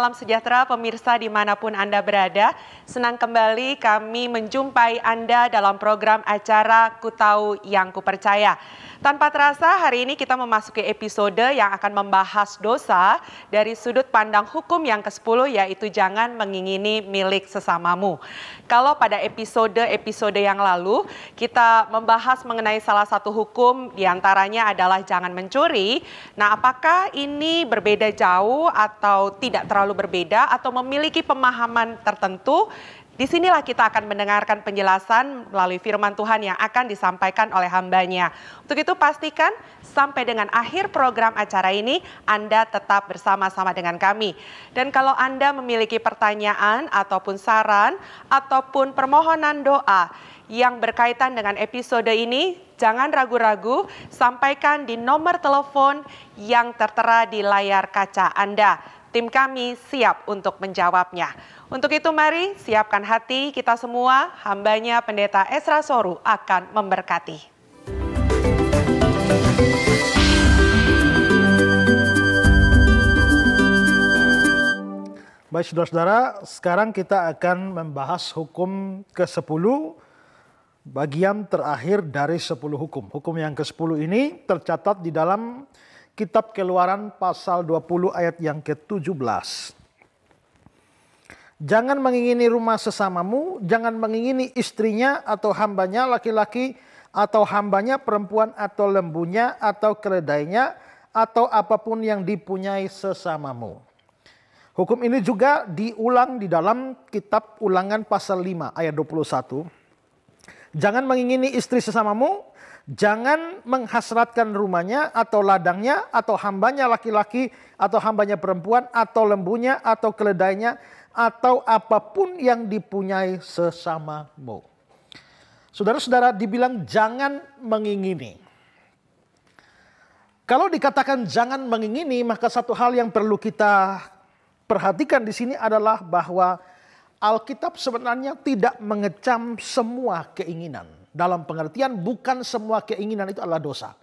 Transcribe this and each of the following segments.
salam sejahtera pemirsa dimanapun Anda berada. Senang kembali kami menjumpai Anda dalam program acara Kutau Yang Kupercaya. Tanpa terasa hari ini kita memasuki episode yang akan membahas dosa dari sudut pandang hukum yang ke-10 yaitu jangan mengingini milik sesamamu. Kalau pada episode-episode yang lalu kita membahas mengenai salah satu hukum diantaranya adalah jangan mencuri. Nah apakah ini berbeda jauh atau tidak terlalu berbeda atau memiliki pemahaman tertentu Disinilah kita akan mendengarkan penjelasan melalui firman Tuhan yang akan disampaikan oleh hambanya. Untuk itu pastikan sampai dengan akhir program acara ini Anda tetap bersama-sama dengan kami. Dan kalau Anda memiliki pertanyaan ataupun saran ataupun permohonan doa yang berkaitan dengan episode ini, jangan ragu-ragu sampaikan di nomor telepon yang tertera di layar kaca Anda. Tim kami siap untuk menjawabnya. Untuk itu mari siapkan hati kita semua, hambanya Pendeta Esra Soru akan memberkati. Baik saudara-saudara, sekarang kita akan membahas hukum ke-10, bagian terakhir dari 10 hukum. Hukum yang ke-10 ini tercatat di dalam kitab Keluaran pasal 20 ayat yang ke-17. Jangan mengingini rumah sesamamu, jangan mengingini istrinya atau hambanya laki-laki atau hambanya perempuan atau lembunya atau keledainya atau apapun yang dipunyai sesamamu. Hukum ini juga diulang di dalam kitab Ulangan pasal 5 ayat 21. Jangan mengingini istri sesamamu, Jangan menghasratkan rumahnya atau ladangnya atau hambanya laki-laki atau hambanya perempuan atau lembunya atau keledainya atau apapun yang dipunyai sesamamu. Saudara-saudara dibilang jangan mengingini. Kalau dikatakan jangan mengingini, maka satu hal yang perlu kita perhatikan di sini adalah bahwa Alkitab sebenarnya tidak mengecam semua keinginan. Dalam pengertian bukan semua keinginan itu adalah dosa.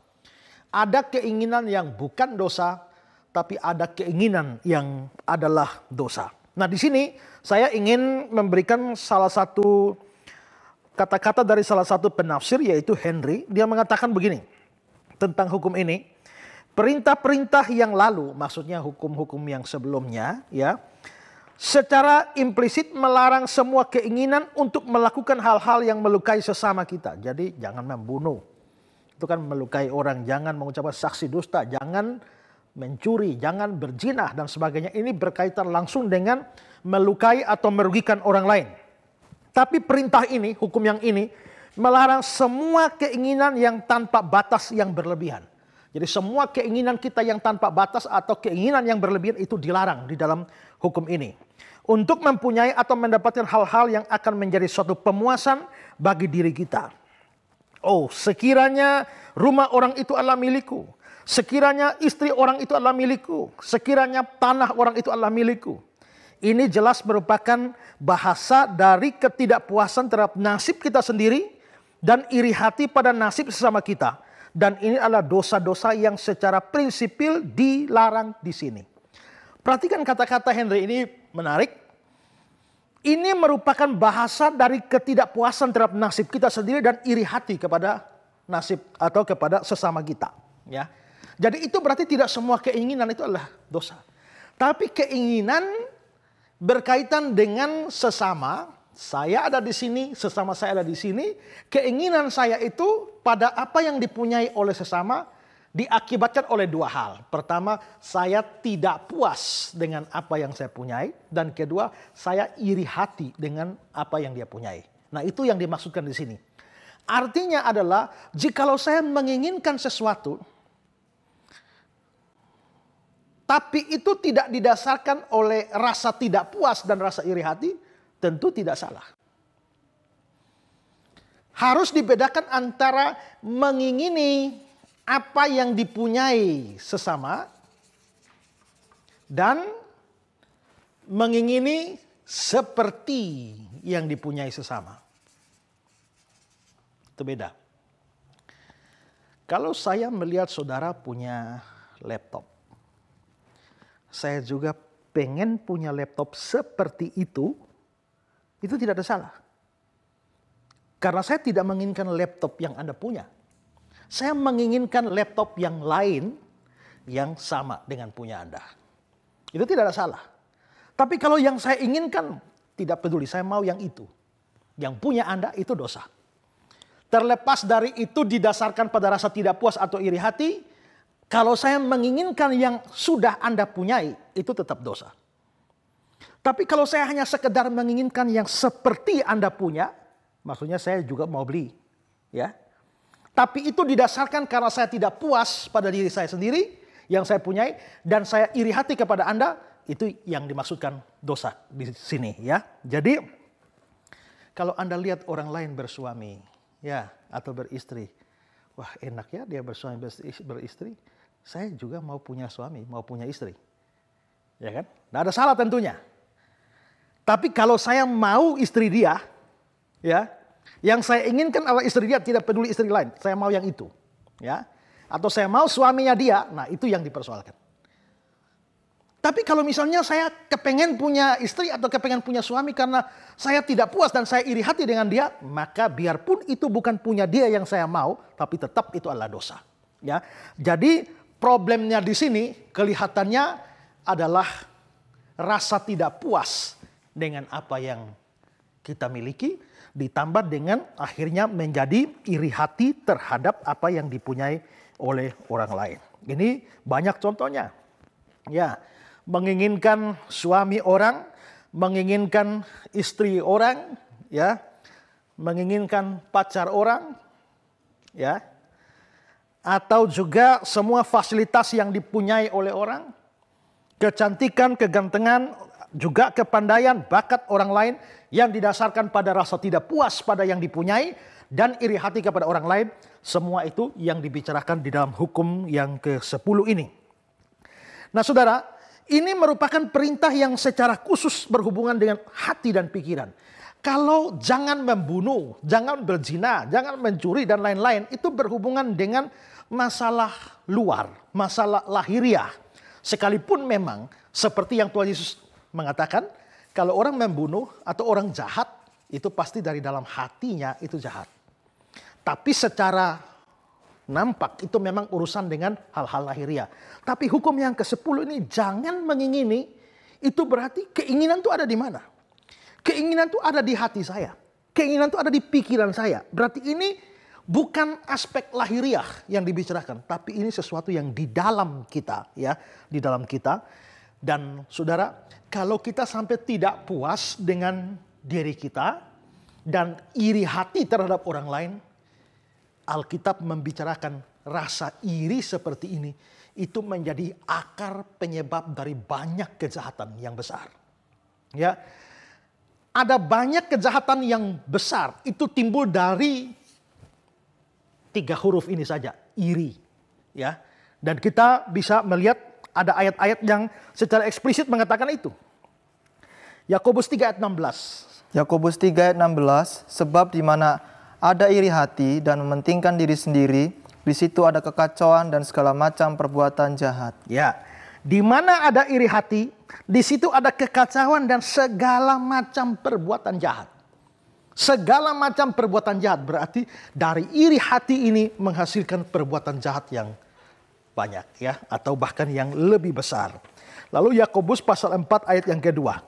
Ada keinginan yang bukan dosa, tapi ada keinginan yang adalah dosa. Nah, di sini saya ingin memberikan salah satu kata-kata dari salah satu penafsir yaitu Henry, dia mengatakan begini tentang hukum ini. Perintah-perintah yang lalu, maksudnya hukum-hukum yang sebelumnya, ya, secara implisit melarang semua keinginan untuk melakukan hal-hal yang melukai sesama kita. Jadi jangan membunuh. Itu kan melukai orang, jangan mengucapkan saksi dusta, jangan mencuri, jangan berjinah dan sebagainya. Ini berkaitan langsung dengan melukai atau merugikan orang lain. Tapi perintah ini, hukum yang ini melarang semua keinginan yang tanpa batas yang berlebihan. Jadi semua keinginan kita yang tanpa batas atau keinginan yang berlebihan itu dilarang di dalam hukum ini. Untuk mempunyai atau mendapatkan hal-hal yang akan menjadi suatu pemuasan bagi diri kita. Oh, sekiranya rumah orang itu adalah milikku. Sekiranya istri orang itu adalah milikku. Sekiranya tanah orang itu adalah milikku. Ini jelas merupakan bahasa dari ketidakpuasan terhadap nasib kita sendiri dan iri hati pada nasib sesama kita dan ini adalah dosa-dosa yang secara prinsipil dilarang di sini. Perhatikan kata-kata Henry ini menarik. Ini merupakan bahasa dari ketidakpuasan terhadap nasib kita sendiri dan iri hati kepada nasib atau kepada sesama kita. Ya. Jadi itu berarti tidak semua keinginan itu adalah dosa. Tapi keinginan berkaitan dengan sesama saya ada di sini, sesama saya ada di sini. Keinginan saya itu pada apa yang dipunyai oleh sesama diakibatkan oleh dua hal. Pertama, saya tidak puas dengan apa yang saya punyai. Dan kedua, saya iri hati dengan apa yang dia punyai. Nah itu yang dimaksudkan di sini. Artinya adalah jikalau saya menginginkan sesuatu, tapi itu tidak didasarkan oleh rasa tidak puas dan rasa iri hati, tentu tidak salah. Harus dibedakan antara mengingini apa yang dipunyai sesama dan mengingini seperti yang dipunyai sesama. Itu beda. Kalau saya melihat saudara punya laptop, saya juga pengen punya laptop seperti itu itu tidak ada salah. Karena saya tidak menginginkan laptop yang Anda punya. Saya menginginkan laptop yang lain yang sama dengan punya Anda. Itu tidak ada salah. Tapi kalau yang saya inginkan tidak peduli, saya mau yang itu. Yang punya Anda itu dosa. Terlepas dari itu didasarkan pada rasa tidak puas atau iri hati, kalau saya menginginkan yang sudah Anda punyai, itu tetap dosa. Tapi kalau saya hanya sekedar menginginkan yang seperti Anda punya, maksudnya saya juga mau beli, ya. Tapi itu didasarkan karena saya tidak puas pada diri saya sendiri yang saya punyai dan saya iri hati kepada Anda, itu yang dimaksudkan dosa di sini, ya. Jadi kalau Anda lihat orang lain bersuami, ya, atau beristri, wah enak ya dia bersuami beristri, saya juga mau punya suami, mau punya istri. Ya kan? Nah ada salah tentunya. Tapi kalau saya mau istri dia, ya, yang saya inginkan adalah istri dia tidak peduli istri lain. Saya mau yang itu, ya. Atau saya mau suaminya dia. Nah, itu yang dipersoalkan. Tapi kalau misalnya saya kepengen punya istri atau kepengen punya suami karena saya tidak puas dan saya iri hati dengan dia, maka biarpun itu bukan punya dia yang saya mau, tapi tetap itu adalah dosa. Ya. Jadi problemnya di sini kelihatannya adalah rasa tidak puas dengan apa yang kita miliki ditambah dengan akhirnya menjadi iri hati terhadap apa yang dipunyai oleh orang lain. Ini banyak contohnya. Ya, menginginkan suami orang, menginginkan istri orang, ya, menginginkan pacar orang, ya. Atau juga semua fasilitas yang dipunyai oleh orang, kecantikan, kegantengan, juga kepandaian bakat orang lain yang didasarkan pada rasa tidak puas pada yang dipunyai dan iri hati kepada orang lain semua itu yang dibicarakan di dalam hukum yang ke-10 ini. Nah, Saudara, ini merupakan perintah yang secara khusus berhubungan dengan hati dan pikiran. Kalau jangan membunuh, jangan berzina, jangan mencuri dan lain-lain itu berhubungan dengan masalah luar, masalah lahiriah. Sekalipun memang seperti yang Tuhan Yesus mengatakan kalau orang membunuh atau orang jahat itu pasti dari dalam hatinya itu jahat. Tapi secara nampak itu memang urusan dengan hal-hal lahiriah. Tapi hukum yang ke-10 ini jangan mengingini itu berarti keinginan itu ada di mana? Keinginan itu ada di hati saya. Keinginan itu ada di pikiran saya. Berarti ini bukan aspek lahiriah yang dibicarakan, tapi ini sesuatu yang di dalam kita ya, di dalam kita dan saudara, kalau kita sampai tidak puas dengan diri kita dan iri hati terhadap orang lain, Alkitab membicarakan rasa iri seperti ini itu menjadi akar penyebab dari banyak kejahatan yang besar. Ya. Ada banyak kejahatan yang besar itu timbul dari tiga huruf ini saja, iri, ya. Dan kita bisa melihat ada ayat-ayat yang secara eksplisit mengatakan itu. Yakobus 3 ayat 16. Yakobus 3 ayat 16, sebab di mana ada iri hati dan mementingkan diri sendiri, di situ ada kekacauan dan segala macam perbuatan jahat. Ya. Di mana ada iri hati, di situ ada kekacauan dan segala macam perbuatan jahat. Segala macam perbuatan jahat berarti dari iri hati ini menghasilkan perbuatan jahat yang banyak ya atau bahkan yang lebih besar. Lalu Yakobus pasal 4 ayat yang kedua.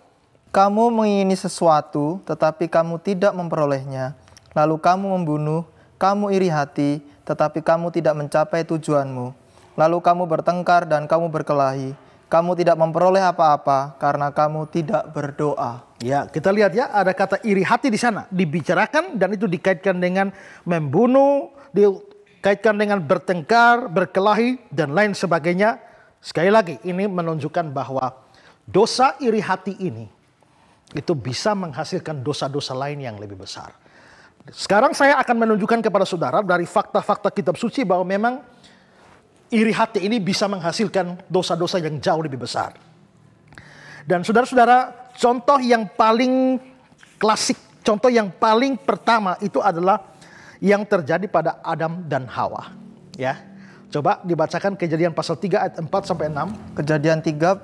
Kamu mengingini sesuatu tetapi kamu tidak memperolehnya. Lalu kamu membunuh, kamu iri hati tetapi kamu tidak mencapai tujuanmu. Lalu kamu bertengkar dan kamu berkelahi. Kamu tidak memperoleh apa-apa karena kamu tidak berdoa. Ya, kita lihat ya ada kata iri hati di sana dibicarakan dan itu dikaitkan dengan membunuh, Kaitkan dengan bertengkar, berkelahi, dan lain sebagainya. Sekali lagi, ini menunjukkan bahwa dosa iri hati ini itu bisa menghasilkan dosa-dosa lain yang lebih besar. Sekarang saya akan menunjukkan kepada saudara dari fakta-fakta kitab suci bahwa memang iri hati ini bisa menghasilkan dosa-dosa yang jauh lebih besar. Dan saudara-saudara, contoh yang paling klasik, contoh yang paling pertama itu adalah yang terjadi pada Adam dan Hawa. Ya. Coba dibacakan kejadian pasal 3 ayat 4 sampai 6. Kejadian 3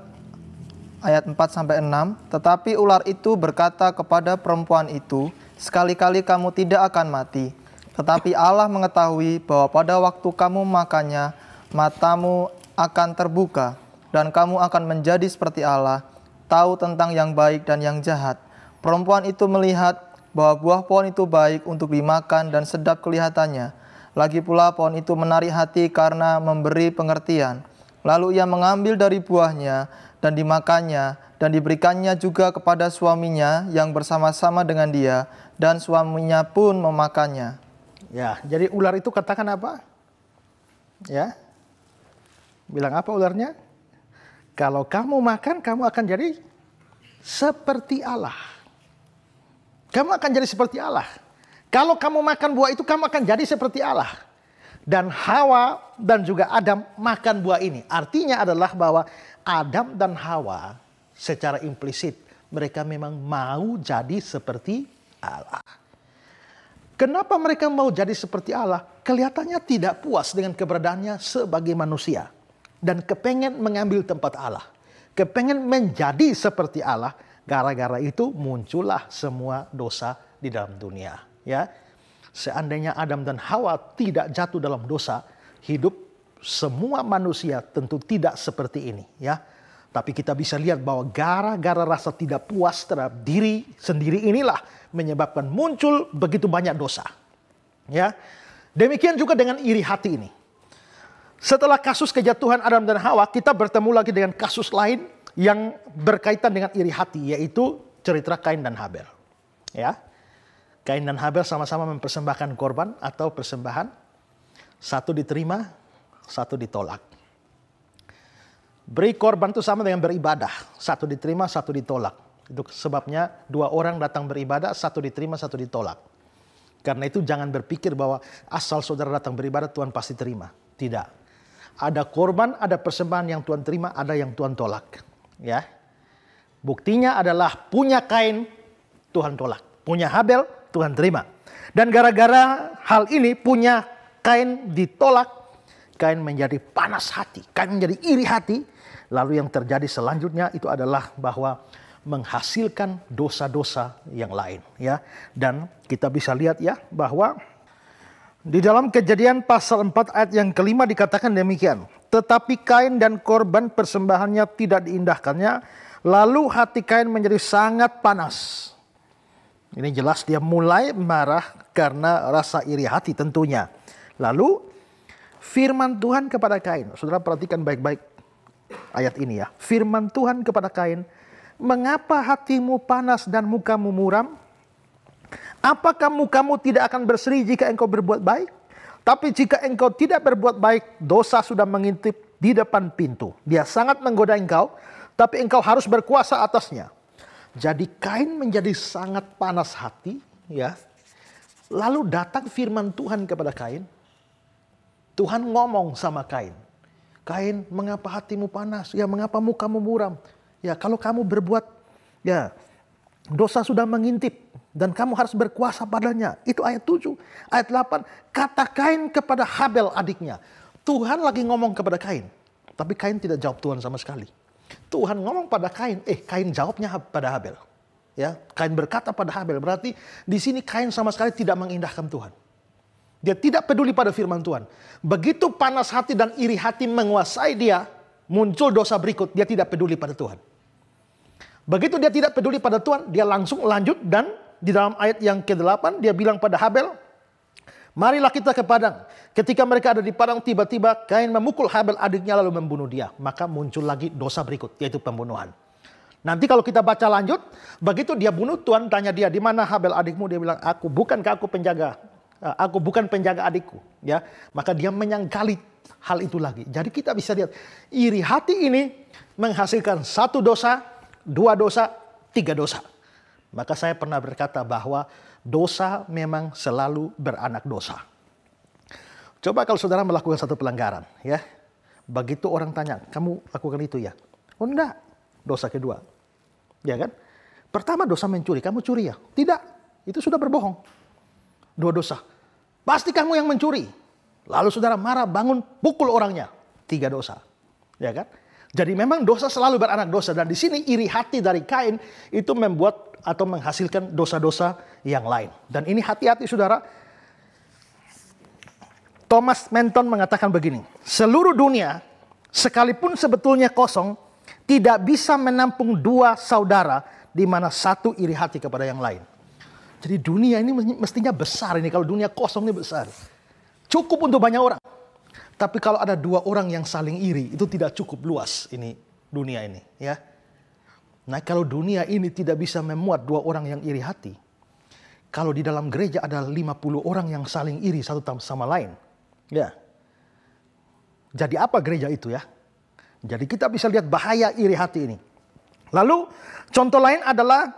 ayat 4 sampai 6. Tetapi ular itu berkata kepada perempuan itu, sekali-kali kamu tidak akan mati. Tetapi Allah mengetahui bahwa pada waktu kamu makannya, matamu akan terbuka dan kamu akan menjadi seperti Allah, tahu tentang yang baik dan yang jahat. Perempuan itu melihat bahwa buah pohon itu baik untuk dimakan dan sedap kelihatannya. Lagi pula pohon itu menarik hati karena memberi pengertian. Lalu ia mengambil dari buahnya dan dimakannya dan diberikannya juga kepada suaminya yang bersama-sama dengan dia dan suaminya pun memakannya. Ya, jadi ular itu katakan apa? Ya. Bilang apa ularnya? Kalau kamu makan kamu akan jadi seperti Allah kamu akan jadi seperti Allah. Kalau kamu makan buah itu kamu akan jadi seperti Allah. Dan Hawa dan juga Adam makan buah ini. Artinya adalah bahwa Adam dan Hawa secara implisit mereka memang mau jadi seperti Allah. Kenapa mereka mau jadi seperti Allah? Kelihatannya tidak puas dengan keberadaannya sebagai manusia. Dan kepengen mengambil tempat Allah. Kepengen menjadi seperti Allah Gara-gara itu muncullah semua dosa di dalam dunia. Ya, seandainya Adam dan Hawa tidak jatuh dalam dosa, hidup semua manusia tentu tidak seperti ini. Ya, tapi kita bisa lihat bahwa gara-gara rasa tidak puas terhadap diri sendiri inilah menyebabkan muncul begitu banyak dosa. Ya, demikian juga dengan iri hati ini. Setelah kasus kejatuhan Adam dan Hawa, kita bertemu lagi dengan kasus lain yang berkaitan dengan iri hati yaitu cerita Kain dan Habel. Ya. Kain dan Habel sama-sama mempersembahkan korban atau persembahan. Satu diterima, satu ditolak. Beri korban itu sama dengan beribadah. Satu diterima, satu ditolak. Itu sebabnya dua orang datang beribadah, satu diterima, satu ditolak. Karena itu jangan berpikir bahwa asal saudara datang beribadah Tuhan pasti terima. Tidak. Ada korban, ada persembahan yang Tuhan terima, ada yang Tuhan tolak. Ya. Buktinya adalah punya Kain Tuhan tolak, punya Habel Tuhan terima. Dan gara-gara hal ini punya Kain ditolak, Kain menjadi panas hati, Kain menjadi iri hati. Lalu yang terjadi selanjutnya itu adalah bahwa menghasilkan dosa-dosa yang lain ya. Dan kita bisa lihat ya bahwa di dalam kejadian pasal 4 ayat yang kelima dikatakan demikian. Tetapi Kain dan korban persembahannya tidak diindahkannya. Lalu hati Kain menjadi sangat panas. Ini jelas dia mulai marah karena rasa iri hati tentunya. Lalu firman Tuhan kepada Kain. Saudara perhatikan baik-baik ayat ini ya. Firman Tuhan kepada Kain. Mengapa hatimu panas dan mukamu muram? Apakah mukamu tidak akan berseri jika engkau berbuat baik? Tapi jika engkau tidak berbuat baik, dosa sudah mengintip di depan pintu. Dia sangat menggoda engkau, tapi engkau harus berkuasa atasnya. Jadi Kain menjadi sangat panas hati, ya. Lalu datang firman Tuhan kepada Kain. Tuhan ngomong sama Kain. Kain, mengapa hatimu panas? Ya, mengapa mukamu muram? Ya, kalau kamu berbuat ya dosa sudah mengintip dan kamu harus berkuasa padanya. Itu ayat 7. Ayat 8, kata Kain kepada Habel adiknya. Tuhan lagi ngomong kepada Kain. Tapi Kain tidak jawab Tuhan sama sekali. Tuhan ngomong pada Kain, eh Kain jawabnya pada Habel. Ya, Kain berkata pada Habel. Berarti di sini Kain sama sekali tidak mengindahkan Tuhan. Dia tidak peduli pada firman Tuhan. Begitu panas hati dan iri hati menguasai dia, muncul dosa berikut. Dia tidak peduli pada Tuhan. Begitu dia tidak peduli pada Tuhan, dia langsung lanjut dan di dalam ayat yang ke-8 dia bilang pada Habel, Marilah kita ke padang. Ketika mereka ada di padang, tiba-tiba Kain memukul Habel adiknya lalu membunuh dia. Maka muncul lagi dosa berikut, yaitu pembunuhan. Nanti kalau kita baca lanjut, begitu dia bunuh, Tuhan tanya dia, di mana Habel adikmu? Dia bilang, aku bukan ke aku penjaga? Eh, aku bukan penjaga adikku. ya. Maka dia menyangkali hal itu lagi. Jadi kita bisa lihat, iri hati ini menghasilkan satu dosa, dua dosa, tiga dosa. Maka saya pernah berkata bahwa dosa memang selalu beranak dosa. Coba kalau saudara melakukan satu pelanggaran, ya. Begitu orang tanya, kamu lakukan itu ya? Oh enggak, dosa kedua. Ya kan? Pertama dosa mencuri, kamu curi ya? Tidak, itu sudah berbohong. Dua dosa. Pasti kamu yang mencuri. Lalu saudara marah, bangun, pukul orangnya. Tiga dosa. Ya kan? Jadi memang dosa selalu beranak dosa dan di sini iri hati dari Kain itu membuat atau menghasilkan dosa-dosa yang lain. Dan ini hati-hati saudara. Thomas Menton mengatakan begini, seluruh dunia sekalipun sebetulnya kosong tidak bisa menampung dua saudara di mana satu iri hati kepada yang lain. Jadi dunia ini mestinya besar ini kalau dunia kosong ini besar. Cukup untuk banyak orang. Tapi kalau ada dua orang yang saling iri, itu tidak cukup luas ini dunia ini, ya. Nah, kalau dunia ini tidak bisa memuat dua orang yang iri hati, kalau di dalam gereja ada 50 orang yang saling iri satu sama lain, ya. Jadi apa gereja itu ya? Jadi kita bisa lihat bahaya iri hati ini. Lalu contoh lain adalah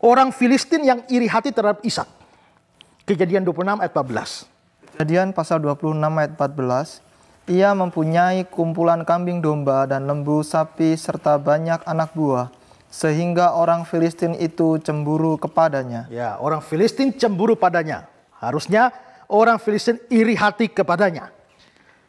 orang Filistin yang iri hati terhadap Ishak. Kejadian 26 ayat 14. Kejadian pasal 26 ayat 14, ia mempunyai kumpulan kambing domba dan lembu sapi serta banyak anak buah sehingga orang Filistin itu cemburu kepadanya. Ya, orang Filistin cemburu padanya. Harusnya orang Filistin iri hati kepadanya.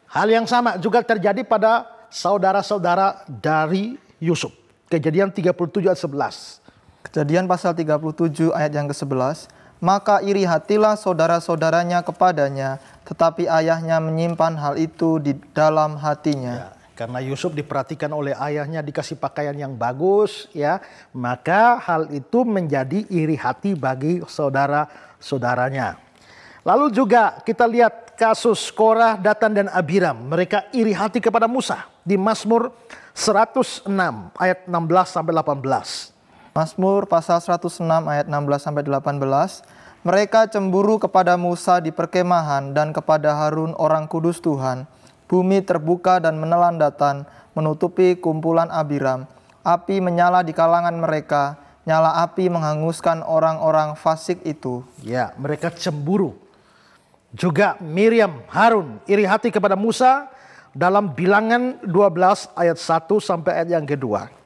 Hal yang sama juga terjadi pada saudara-saudara dari Yusuf. Kejadian 37 ayat 11. Kejadian pasal 37 ayat yang ke-11 maka iri hatilah saudara-saudaranya kepadanya, tetapi ayahnya menyimpan hal itu di dalam hatinya. Ya, karena Yusuf diperhatikan oleh ayahnya dikasih pakaian yang bagus ya, maka hal itu menjadi iri hati bagi saudara-saudaranya. Lalu juga kita lihat kasus Korah, Datan dan Abiram, mereka iri hati kepada Musa di Mazmur 106 ayat 16 sampai 18. Masmur pasal 106 ayat 16 sampai 18. Mereka cemburu kepada Musa di perkemahan dan kepada Harun orang kudus Tuhan. Bumi terbuka dan menelan datan, menutupi kumpulan Abiram. Api menyala di kalangan mereka, nyala api menghanguskan orang-orang fasik itu. Ya, mereka cemburu. Juga Miriam, Harun, iri hati kepada Musa dalam bilangan 12 ayat 1 sampai ayat yang kedua.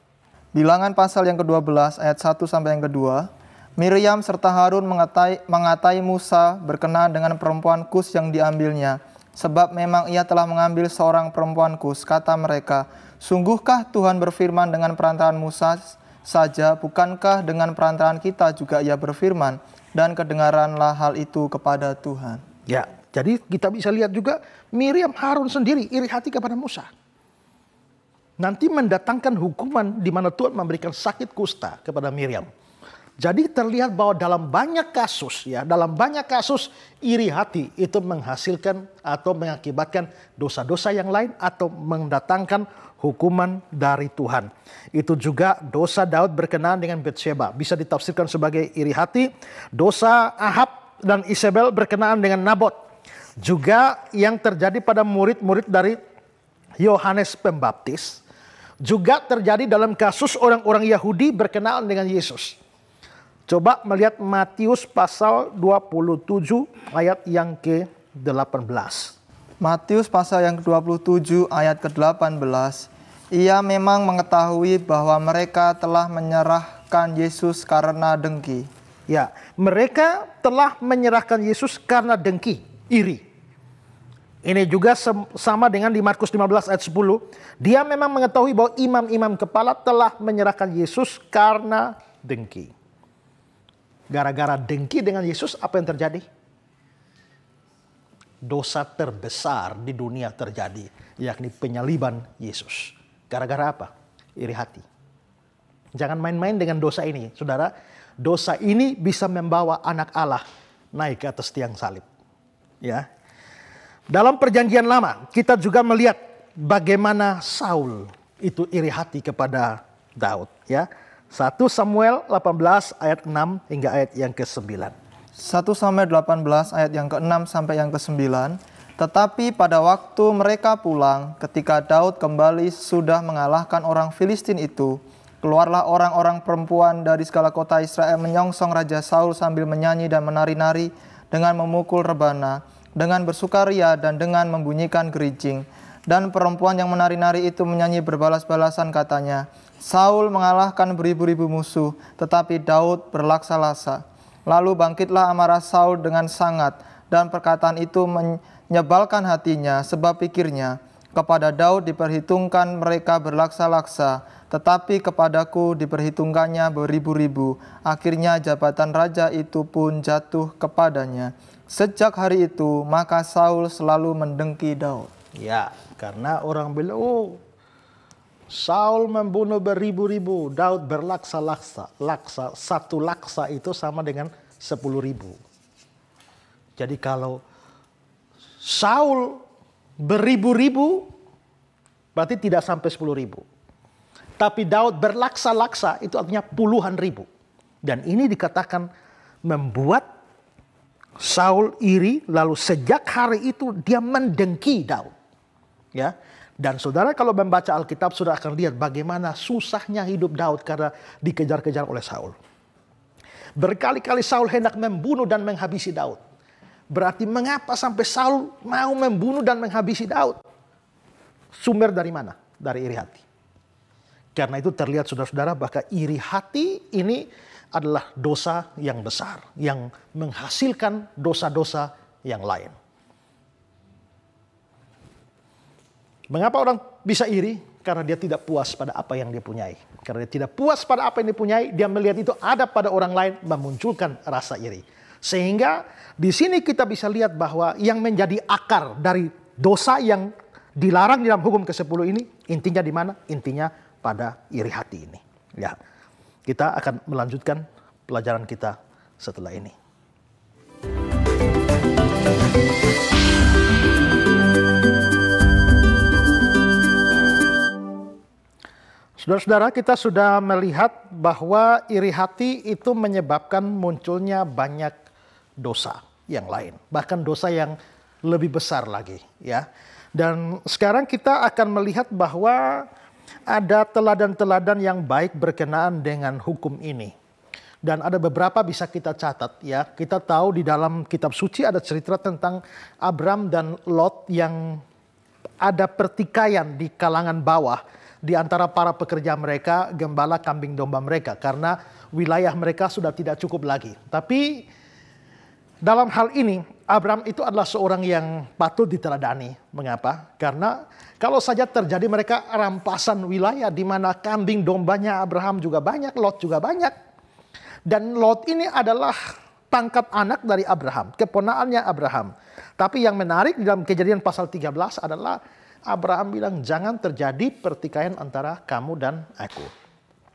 Bilangan pasal yang ke-12 ayat 1 sampai yang kedua, Miriam serta Harun mengatai, mengatai Musa berkenaan dengan perempuan Kus yang diambilnya, sebab memang ia telah mengambil seorang perempuan Kus, kata mereka, sungguhkah Tuhan berfirman dengan perantaraan Musa saja, bukankah dengan perantaraan kita juga ia berfirman, dan kedengaranlah hal itu kepada Tuhan. Ya, jadi kita bisa lihat juga Miriam Harun sendiri iri hati kepada Musa nanti mendatangkan hukuman di mana Tuhan memberikan sakit kusta kepada Miriam. Jadi terlihat bahwa dalam banyak kasus ya, dalam banyak kasus iri hati itu menghasilkan atau mengakibatkan dosa-dosa yang lain atau mendatangkan hukuman dari Tuhan. Itu juga dosa Daud berkenaan dengan Betseba bisa ditafsirkan sebagai iri hati, dosa Ahab dan Isabel berkenaan dengan Nabot. Juga yang terjadi pada murid-murid dari Yohanes Pembaptis juga terjadi dalam kasus orang-orang Yahudi berkenaan dengan Yesus. Coba melihat Matius pasal 27 ayat yang ke-18. Matius pasal yang ke-27 ayat ke-18. Ia memang mengetahui bahwa mereka telah menyerahkan Yesus karena dengki. Ya, mereka telah menyerahkan Yesus karena dengki, iri. Ini juga sama dengan di Markus 15 ayat 10. Dia memang mengetahui bahwa imam-imam kepala telah menyerahkan Yesus karena dengki. Gara-gara dengki dengan Yesus apa yang terjadi? Dosa terbesar di dunia terjadi, yakni penyaliban Yesus. Gara-gara apa? Iri hati. Jangan main-main dengan dosa ini, saudara. Dosa ini bisa membawa anak Allah naik ke atas tiang salib. Ya, dalam perjanjian lama kita juga melihat bagaimana Saul itu iri hati kepada Daud ya. 1 Samuel 18 ayat 6 hingga ayat yang ke-9. 1 Samuel 18 ayat yang ke-6 sampai yang ke-9. Tetapi pada waktu mereka pulang ketika Daud kembali sudah mengalahkan orang Filistin itu, keluarlah orang-orang perempuan dari segala kota Israel menyongsong Raja Saul sambil menyanyi dan menari-nari dengan memukul rebana dengan bersukaria dan dengan membunyikan gerincing. Dan perempuan yang menari-nari itu menyanyi berbalas-balasan katanya, Saul mengalahkan beribu-ribu musuh, tetapi Daud berlaksa-laksa. Lalu bangkitlah amarah Saul dengan sangat, dan perkataan itu menyebalkan hatinya, sebab pikirnya, kepada Daud diperhitungkan mereka berlaksa-laksa, tetapi kepadaku diperhitungkannya beribu-ribu. Akhirnya jabatan raja itu pun jatuh kepadanya.' Sejak hari itu, maka Saul selalu mendengki Daud. Ya, karena orang bilang, oh Saul membunuh beribu-ribu, Daud berlaksa-laksa. Laksa, satu laksa itu sama dengan sepuluh ribu. Jadi kalau Saul beribu-ribu, berarti tidak sampai sepuluh ribu. Tapi Daud berlaksa-laksa itu artinya puluhan ribu. Dan ini dikatakan membuat Saul iri lalu sejak hari itu dia mendengki Daud. Ya. Dan saudara kalau membaca Alkitab sudah akan lihat bagaimana susahnya hidup Daud karena dikejar-kejar oleh Saul. Berkali-kali Saul hendak membunuh dan menghabisi Daud. Berarti mengapa sampai Saul mau membunuh dan menghabisi Daud? Sumber dari mana? Dari iri hati. Karena itu terlihat saudara-saudara bahwa iri hati ini adalah dosa yang besar, yang menghasilkan dosa-dosa yang lain. Mengapa orang bisa iri? Karena dia tidak puas pada apa yang dia punyai. Karena dia tidak puas pada apa yang dia punyai, dia melihat itu ada pada orang lain memunculkan rasa iri. Sehingga di sini kita bisa lihat bahwa yang menjadi akar dari dosa yang dilarang dalam hukum ke-10 ini intinya di mana? Intinya pada iri hati ini. Ya. Kita akan melanjutkan pelajaran kita setelah ini. Saudara-saudara, kita sudah melihat bahwa iri hati itu menyebabkan munculnya banyak dosa yang lain, bahkan dosa yang lebih besar lagi, ya. Dan sekarang kita akan melihat bahwa ada teladan-teladan yang baik berkenaan dengan hukum ini. Dan ada beberapa bisa kita catat ya. Kita tahu di dalam kitab suci ada cerita tentang Abram dan Lot yang ada pertikaian di kalangan bawah di antara para pekerja mereka, gembala kambing domba mereka karena wilayah mereka sudah tidak cukup lagi. Tapi dalam hal ini Abram itu adalah seorang yang patut diteladani. Mengapa? Karena kalau saja terjadi mereka rampasan wilayah di mana kambing dombanya Abraham juga banyak, Lot juga banyak. Dan Lot ini adalah pangkat anak dari Abraham, keponaannya Abraham. Tapi yang menarik dalam kejadian pasal 13 adalah Abraham bilang jangan terjadi pertikaian antara kamu dan aku.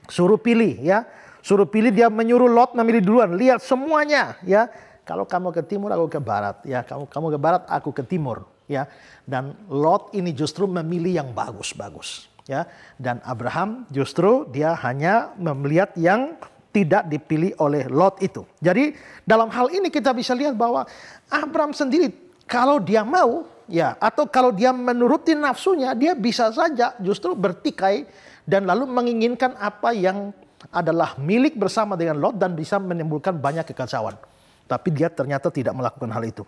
Suruh pilih ya. Suruh pilih dia menyuruh Lot memilih duluan. Lihat semuanya ya. Kalau kamu ke timur aku ke barat ya. Kamu kamu ke barat aku ke timur ya dan Lot ini justru memilih yang bagus-bagus ya dan Abraham justru dia hanya melihat yang tidak dipilih oleh Lot itu. Jadi dalam hal ini kita bisa lihat bahwa Abraham sendiri kalau dia mau ya atau kalau dia menuruti nafsunya dia bisa saja justru bertikai dan lalu menginginkan apa yang adalah milik bersama dengan Lot dan bisa menimbulkan banyak kekacauan. Tapi dia ternyata tidak melakukan hal itu.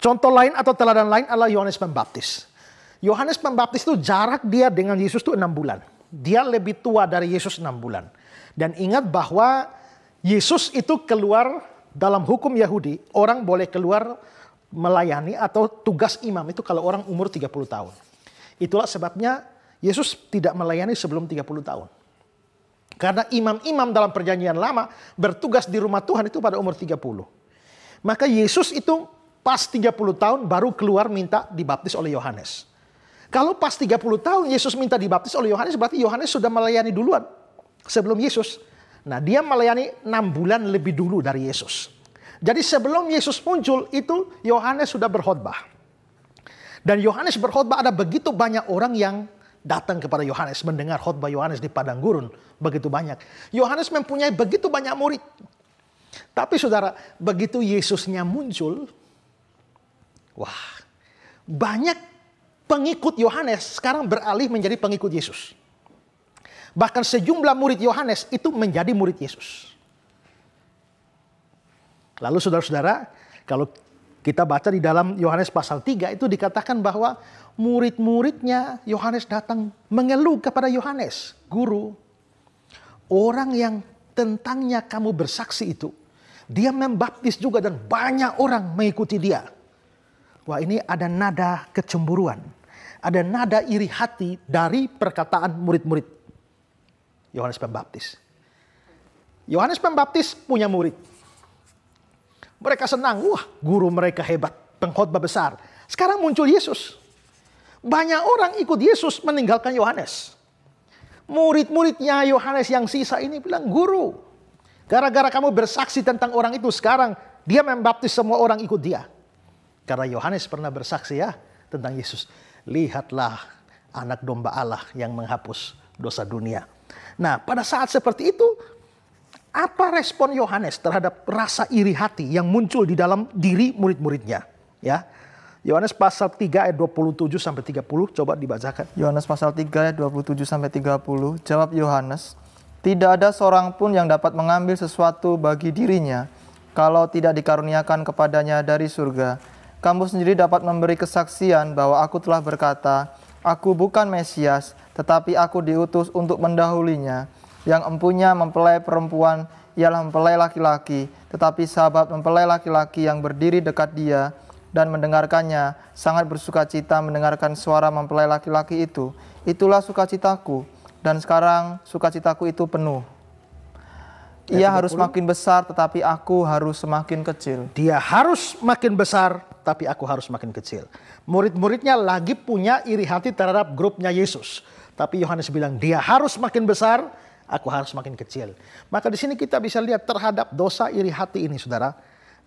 Contoh lain atau teladan lain adalah Yohanes Pembaptis. Yohanes Pembaptis itu jarak dia dengan Yesus itu enam bulan. Dia lebih tua dari Yesus enam bulan. Dan ingat bahwa Yesus itu keluar dalam hukum Yahudi, orang boleh keluar melayani atau tugas imam itu kalau orang umur 30 tahun. Itulah sebabnya Yesus tidak melayani sebelum 30 tahun. Karena imam-imam dalam perjanjian lama bertugas di rumah Tuhan itu pada umur 30. Maka Yesus itu Pas 30 tahun baru keluar minta dibaptis oleh Yohanes. Kalau pas 30 tahun Yesus minta dibaptis oleh Yohanes berarti Yohanes sudah melayani duluan sebelum Yesus. Nah, dia melayani 6 bulan lebih dulu dari Yesus. Jadi sebelum Yesus muncul itu Yohanes sudah berkhotbah. Dan Yohanes berkhotbah ada begitu banyak orang yang datang kepada Yohanes mendengar khotbah Yohanes di padang gurun begitu banyak. Yohanes mempunyai begitu banyak murid. Tapi saudara, begitu Yesusnya muncul, Wah, banyak pengikut Yohanes sekarang beralih menjadi pengikut Yesus. Bahkan sejumlah murid Yohanes itu menjadi murid Yesus. Lalu saudara-saudara, kalau kita baca di dalam Yohanes pasal 3 itu dikatakan bahwa murid-muridnya Yohanes datang mengeluh kepada Yohanes, guru, orang yang tentangnya kamu bersaksi itu, dia membaptis juga dan banyak orang mengikuti dia bahwa ini ada nada kecemburuan. Ada nada iri hati dari perkataan murid-murid Yohanes Pembaptis. Yohanes Pembaptis punya murid. Mereka senang, wah guru mereka hebat, pengkhotbah besar. Sekarang muncul Yesus. Banyak orang ikut Yesus meninggalkan Yohanes. Murid-muridnya Yohanes yang sisa ini bilang, guru, gara-gara kamu bersaksi tentang orang itu sekarang, dia membaptis semua orang ikut dia. Karena Yohanes pernah bersaksi ya tentang Yesus. Lihatlah anak domba Allah yang menghapus dosa dunia. Nah pada saat seperti itu apa respon Yohanes terhadap rasa iri hati yang muncul di dalam diri murid-muridnya? Ya, Yohanes pasal 3 ayat 27 sampai 30 coba dibacakan. Yohanes pasal 3 ayat 27 sampai 30. Jawab Yohanes, tidak ada seorang pun yang dapat mengambil sesuatu bagi dirinya kalau tidak dikaruniakan kepadanya dari surga. Kamu sendiri dapat memberi kesaksian bahwa aku telah berkata, Aku bukan Mesias, tetapi aku diutus untuk mendahulinya. Yang empunya mempelai perempuan, ialah mempelai laki-laki, tetapi sahabat mempelai laki-laki yang berdiri dekat dia dan mendengarkannya sangat bersuka cita mendengarkan suara mempelai laki-laki itu. Itulah sukacitaku, dan sekarang sukacitaku itu penuh. Ia harus makin besar tetapi aku harus semakin kecil. Dia harus makin besar tapi aku harus makin kecil. Murid-muridnya lagi punya iri hati terhadap grupnya Yesus. Tapi Yohanes bilang dia harus makin besar, aku harus makin kecil. Maka di sini kita bisa lihat terhadap dosa iri hati ini Saudara.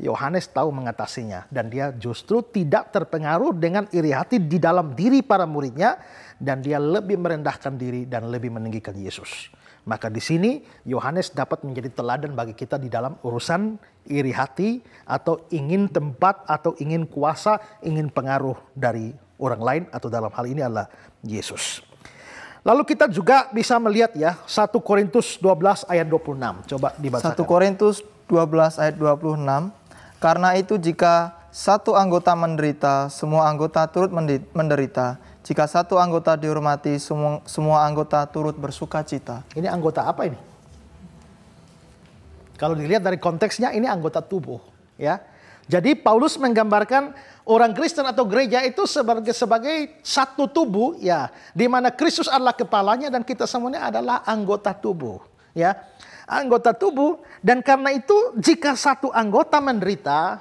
Yohanes tahu mengatasinya dan dia justru tidak terpengaruh dengan iri hati di dalam diri para muridnya dan dia lebih merendahkan diri dan lebih meninggikan Yesus. Maka di sini Yohanes dapat menjadi teladan bagi kita di dalam urusan iri hati atau ingin tempat atau ingin kuasa, ingin pengaruh dari orang lain atau dalam hal ini adalah Yesus. Lalu kita juga bisa melihat ya 1 Korintus 12 ayat 26. Coba dibaca 1 Korintus 12 ayat 26. Karena itu jika satu anggota menderita, semua anggota turut menderita. Jika satu anggota dihormati, semua, semua anggota turut bersuka cita. Ini anggota apa ini? Kalau dilihat dari konteksnya ini anggota tubuh, ya. Jadi Paulus menggambarkan orang Kristen atau gereja itu sebagai sebagai satu tubuh, ya, di mana Kristus adalah kepalanya dan kita semuanya adalah anggota tubuh, ya. Anggota tubuh dan karena itu jika satu anggota menderita,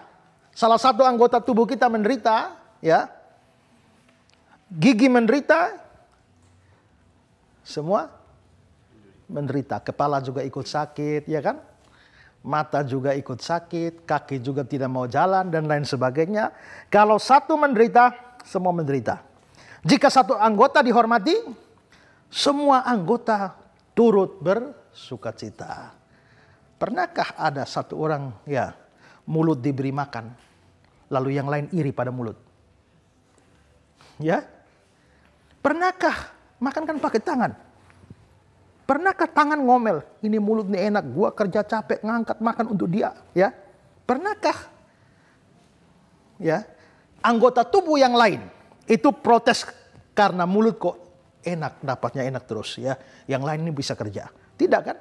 salah satu anggota tubuh kita menderita, ya, gigi menderita, semua menderita. Kepala juga ikut sakit, ya kan? Mata juga ikut sakit, kaki juga tidak mau jalan, dan lain sebagainya. Kalau satu menderita, semua menderita. Jika satu anggota dihormati, semua anggota turut bersuka cita. Pernahkah ada satu orang ya mulut diberi makan, lalu yang lain iri pada mulut? Ya, Pernahkah makan kan pakai tangan? Pernahkah tangan ngomel, ini mulut nih enak, gua kerja capek ngangkat makan untuk dia, ya? Pernahkah? Ya. Anggota tubuh yang lain itu protes karena mulut kok enak, dapatnya enak terus ya. Yang lain ini bisa kerja. Tidak kan?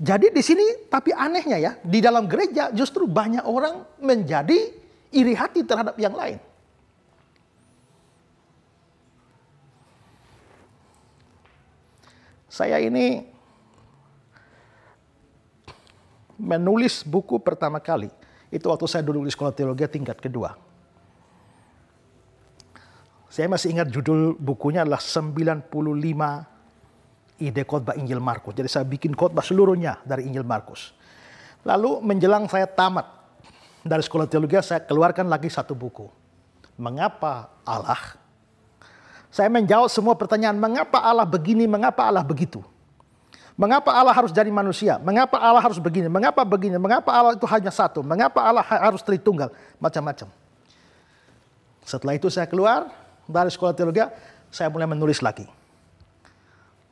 Jadi di sini tapi anehnya ya, di dalam gereja justru banyak orang menjadi iri hati terhadap yang lain. saya ini menulis buku pertama kali. Itu waktu saya dulu di sekolah teologi tingkat kedua. Saya masih ingat judul bukunya adalah 95 ide khotbah Injil Markus. Jadi saya bikin khotbah seluruhnya dari Injil Markus. Lalu menjelang saya tamat dari sekolah teologi saya keluarkan lagi satu buku. Mengapa Allah saya menjawab semua pertanyaan, mengapa Allah begini, mengapa Allah begitu? Mengapa Allah harus jadi manusia? Mengapa Allah harus begini? Mengapa begini? Mengapa Allah itu hanya satu? Mengapa Allah harus tritunggal? Macam-macam. Setelah itu saya keluar dari sekolah teologi, saya mulai menulis lagi.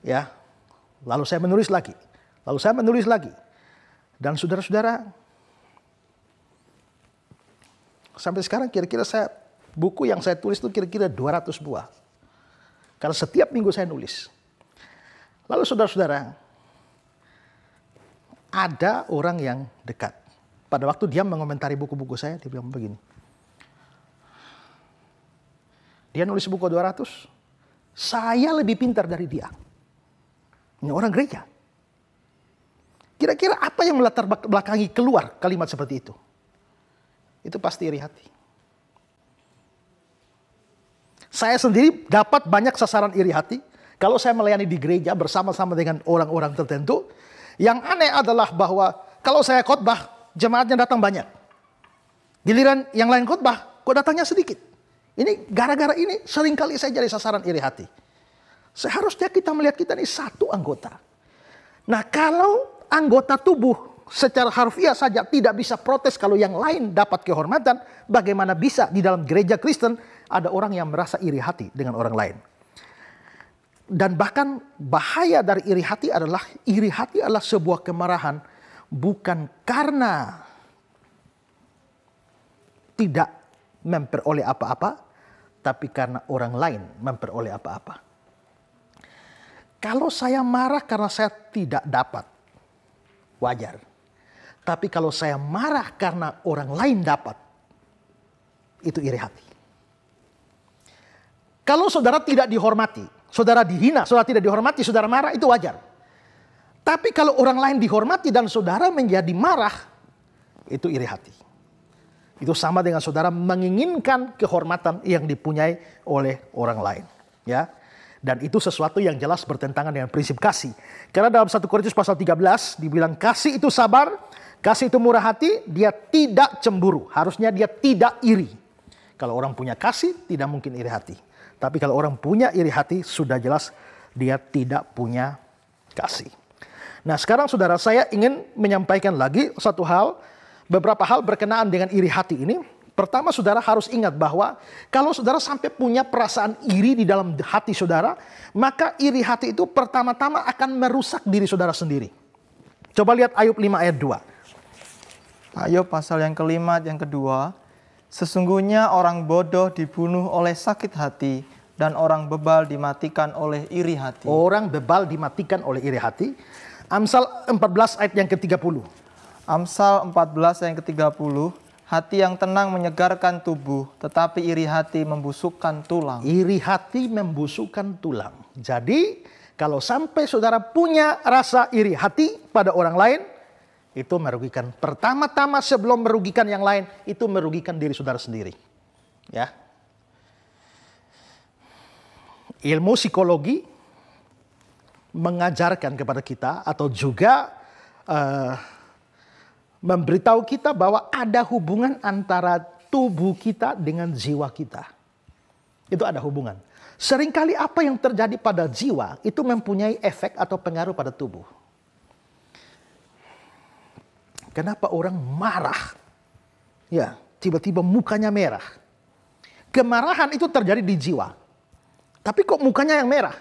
Ya. Lalu saya menulis lagi. Lalu saya menulis lagi. Dan saudara-saudara, sampai sekarang kira-kira saya buku yang saya tulis itu kira-kira 200 buah. Karena setiap minggu saya nulis. Lalu saudara-saudara, ada orang yang dekat. Pada waktu dia mengomentari buku-buku saya, dia bilang begini. Dia nulis buku 200, saya lebih pintar dari dia. Ini orang gereja. Kira-kira apa yang melatar belakangi keluar kalimat seperti itu? Itu pasti iri hati. Saya sendiri dapat banyak sasaran iri hati kalau saya melayani di gereja bersama-sama dengan orang-orang tertentu. Yang aneh adalah bahwa kalau saya khotbah, jemaatnya datang banyak. Giliran yang lain khotbah, kok datangnya sedikit. Ini gara-gara ini seringkali saya jadi sasaran iri hati. Seharusnya kita melihat kita ini satu anggota. Nah kalau anggota tubuh secara harfiah saja tidak bisa protes kalau yang lain dapat kehormatan, bagaimana bisa di dalam gereja Kristen ada orang yang merasa iri hati dengan orang lain. Dan bahkan bahaya dari iri hati adalah iri hati adalah sebuah kemarahan bukan karena tidak memperoleh apa-apa, tapi karena orang lain memperoleh apa-apa. Kalau saya marah karena saya tidak dapat, wajar. Tapi kalau saya marah karena orang lain dapat, itu iri hati. Kalau saudara tidak dihormati, saudara dihina, saudara tidak dihormati, saudara marah itu wajar. Tapi kalau orang lain dihormati dan saudara menjadi marah, itu iri hati. Itu sama dengan saudara menginginkan kehormatan yang dipunyai oleh orang lain, ya. Dan itu sesuatu yang jelas bertentangan dengan prinsip kasih. Karena dalam 1 Korintus pasal 13 dibilang kasih itu sabar, kasih itu murah hati, dia tidak cemburu. Harusnya dia tidak iri. Kalau orang punya kasih tidak mungkin iri hati. Tapi kalau orang punya iri hati, sudah jelas dia tidak punya kasih. Nah, sekarang saudara saya ingin menyampaikan lagi satu hal, beberapa hal berkenaan dengan iri hati ini. Pertama, saudara harus ingat bahwa kalau saudara sampai punya perasaan iri di dalam hati saudara, maka iri hati itu pertama-tama akan merusak diri saudara sendiri. Coba lihat Ayub 5 ayat 2. Ayub pasal yang kelima, yang kedua, Sesungguhnya orang bodoh dibunuh oleh sakit hati dan orang bebal dimatikan oleh iri hati. Orang bebal dimatikan oleh iri hati. Amsal 14 ayat yang ke-30. Amsal 14 yang ke-30. Hati yang tenang menyegarkan tubuh, tetapi iri hati membusukkan tulang. Iri hati membusukkan tulang. Jadi, kalau sampai saudara punya rasa iri hati pada orang lain, itu merugikan. Pertama-tama sebelum merugikan yang lain, itu merugikan diri saudara sendiri. Ya. Ilmu psikologi mengajarkan kepada kita atau juga uh, memberitahu kita bahwa ada hubungan antara tubuh kita dengan jiwa kita. Itu ada hubungan. Seringkali apa yang terjadi pada jiwa itu mempunyai efek atau pengaruh pada tubuh. Kenapa orang marah? Ya, tiba-tiba mukanya merah. Kemarahan itu terjadi di jiwa. Tapi kok mukanya yang merah?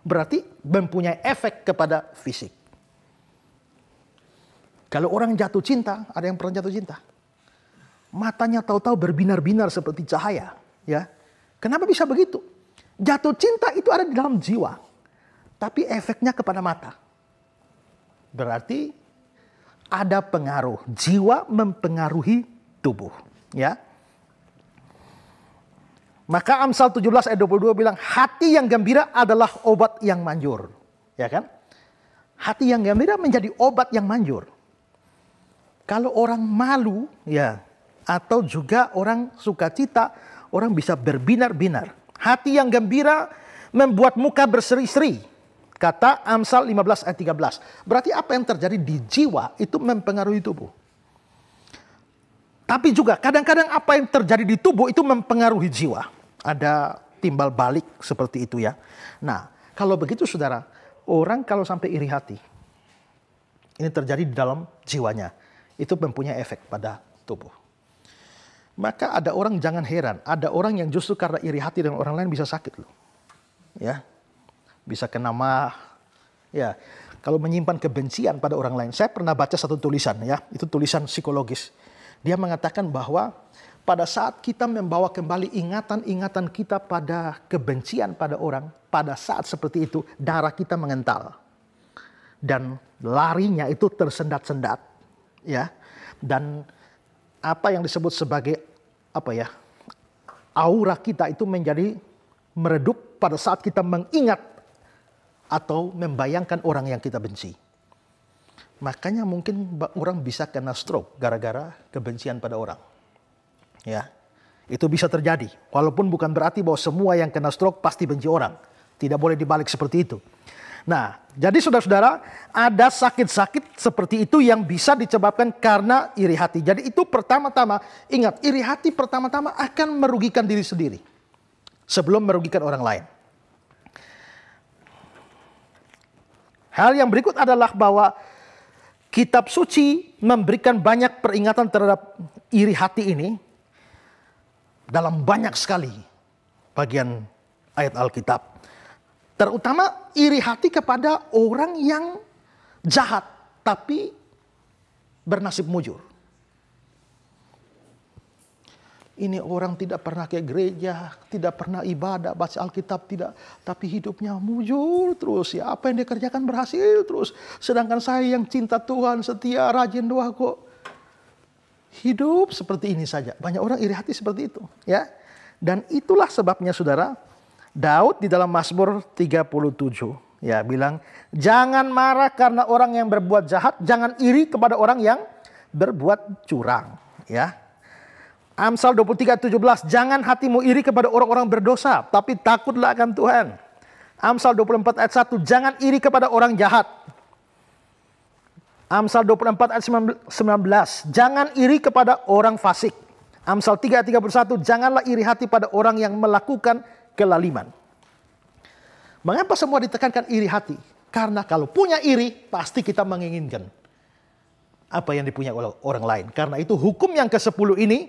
Berarti mempunyai efek kepada fisik. Kalau orang jatuh cinta, ada yang pernah jatuh cinta? Matanya tahu-tahu berbinar-binar seperti cahaya, ya. Kenapa bisa begitu? Jatuh cinta itu ada di dalam jiwa. Tapi efeknya kepada mata. Berarti ada pengaruh. Jiwa mempengaruhi tubuh, ya. Maka Amsal 17 ayat 22 bilang hati yang gembira adalah obat yang manjur. Ya kan? Hati yang gembira menjadi obat yang manjur. Kalau orang malu ya atau juga orang sukacita, orang bisa berbinar-binar. Hati yang gembira membuat muka berseri-seri Kata Amsal 15 ayat 13. Berarti apa yang terjadi di jiwa itu mempengaruhi tubuh. Tapi juga kadang-kadang apa yang terjadi di tubuh itu mempengaruhi jiwa. Ada timbal balik seperti itu ya. Nah kalau begitu saudara, orang kalau sampai iri hati, ini terjadi di dalam jiwanya. Itu mempunyai efek pada tubuh. Maka ada orang jangan heran, ada orang yang justru karena iri hati dengan orang lain bisa sakit loh. Ya, bisa kena mah. Ya, kalau menyimpan kebencian pada orang lain. Saya pernah baca satu tulisan ya, itu tulisan psikologis. Dia mengatakan bahwa pada saat kita membawa kembali ingatan-ingatan kita pada kebencian pada orang, pada saat seperti itu darah kita mengental. Dan larinya itu tersendat-sendat, ya. Dan apa yang disebut sebagai apa ya? aura kita itu menjadi meredup pada saat kita mengingat atau membayangkan orang yang kita benci. Makanya mungkin orang bisa kena stroke gara-gara kebencian pada orang. Ya. Itu bisa terjadi. Walaupun bukan berarti bahwa semua yang kena stroke pasti benci orang. Tidak boleh dibalik seperti itu. Nah, jadi saudara-saudara, ada sakit-sakit seperti itu yang bisa disebabkan karena iri hati. Jadi itu pertama-tama, ingat, iri hati pertama-tama akan merugikan diri sendiri sebelum merugikan orang lain. Hal yang berikut adalah bahwa kitab suci memberikan banyak peringatan terhadap iri hati ini dalam banyak sekali bagian ayat Alkitab. Terutama iri hati kepada orang yang jahat tapi bernasib mujur ini orang tidak pernah ke gereja, tidak pernah ibadah, baca Alkitab tidak, tapi hidupnya mujur terus ya. Apa yang dikerjakan berhasil terus. Sedangkan saya yang cinta Tuhan, setia, rajin doa kok hidup seperti ini saja. Banyak orang iri hati seperti itu, ya. Dan itulah sebabnya Saudara, Daud di dalam Mazmur 37 ya bilang, "Jangan marah karena orang yang berbuat jahat, jangan iri kepada orang yang berbuat curang." Ya. Amsal 23:17 jangan hatimu iri kepada orang-orang berdosa tapi takutlah akan Tuhan. Amsal 24 ayat 1 jangan iri kepada orang jahat. Amsal 24 ayat 19 jangan iri kepada orang fasik. Amsal 3 ayat 31 janganlah iri hati pada orang yang melakukan kelaliman. Mengapa semua ditekankan iri hati? Karena kalau punya iri pasti kita menginginkan apa yang dipunyai oleh orang lain. Karena itu hukum yang ke-10 ini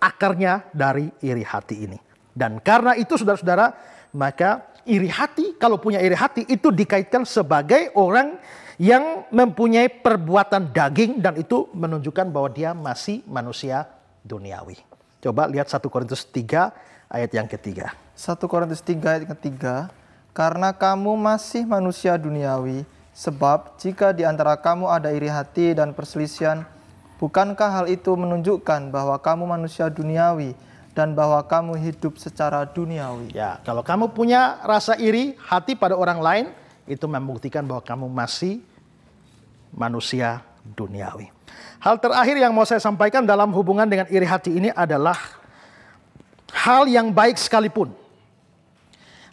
akarnya dari iri hati ini. Dan karena itu saudara-saudara, maka iri hati, kalau punya iri hati itu dikaitkan sebagai orang yang mempunyai perbuatan daging dan itu menunjukkan bahwa dia masih manusia duniawi. Coba lihat 1 Korintus 3 ayat yang ketiga. 1 Korintus 3 ayat ketiga, karena kamu masih manusia duniawi, sebab jika di antara kamu ada iri hati dan perselisihan, Bukankah hal itu menunjukkan bahwa kamu manusia duniawi dan bahwa kamu hidup secara duniawi? Ya, kalau kamu punya rasa iri hati pada orang lain, itu membuktikan bahwa kamu masih manusia duniawi. Hal terakhir yang mau saya sampaikan dalam hubungan dengan iri hati ini adalah hal yang baik sekalipun.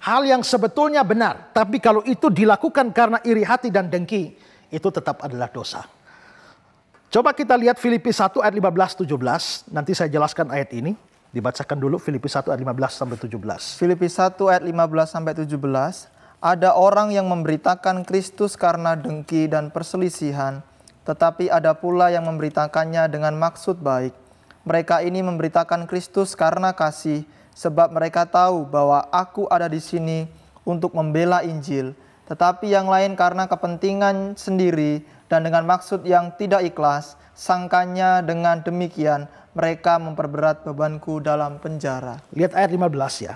Hal yang sebetulnya benar, tapi kalau itu dilakukan karena iri hati dan dengki, itu tetap adalah dosa. Coba kita lihat Filipi 1 ayat 15 17. Nanti saya jelaskan ayat ini. Dibacakan dulu Filipi 1 ayat 15 sampai 17. Filipi 1 ayat 15 sampai 17. Ada orang yang memberitakan Kristus karena dengki dan perselisihan, tetapi ada pula yang memberitakannya dengan maksud baik. Mereka ini memberitakan Kristus karena kasih, sebab mereka tahu bahwa aku ada di sini untuk membela Injil, tetapi yang lain karena kepentingan sendiri dan dengan maksud yang tidak ikhlas, sangkanya dengan demikian mereka memperberat bebanku dalam penjara. Lihat ayat 15 ya.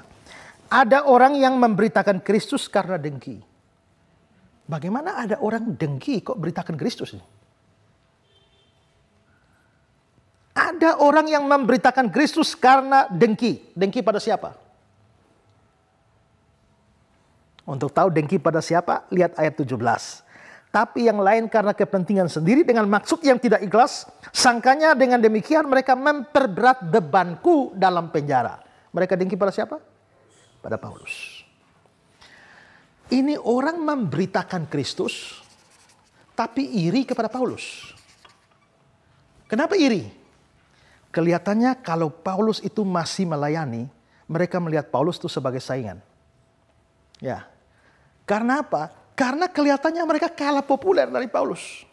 Ada orang yang memberitakan Kristus karena dengki. Bagaimana ada orang dengki kok beritakan Kristus Ada orang yang memberitakan Kristus karena dengki. Dengki pada siapa? Untuk tahu dengki pada siapa, lihat ayat 17 tapi yang lain karena kepentingan sendiri dengan maksud yang tidak ikhlas. Sangkanya dengan demikian mereka memperberat debanku dalam penjara. Mereka dengki pada siapa? Pada Paulus. Ini orang memberitakan Kristus tapi iri kepada Paulus. Kenapa iri? Kelihatannya kalau Paulus itu masih melayani, mereka melihat Paulus itu sebagai saingan. Ya. Karena apa? Karena kelihatannya mereka kalah populer dari Paulus.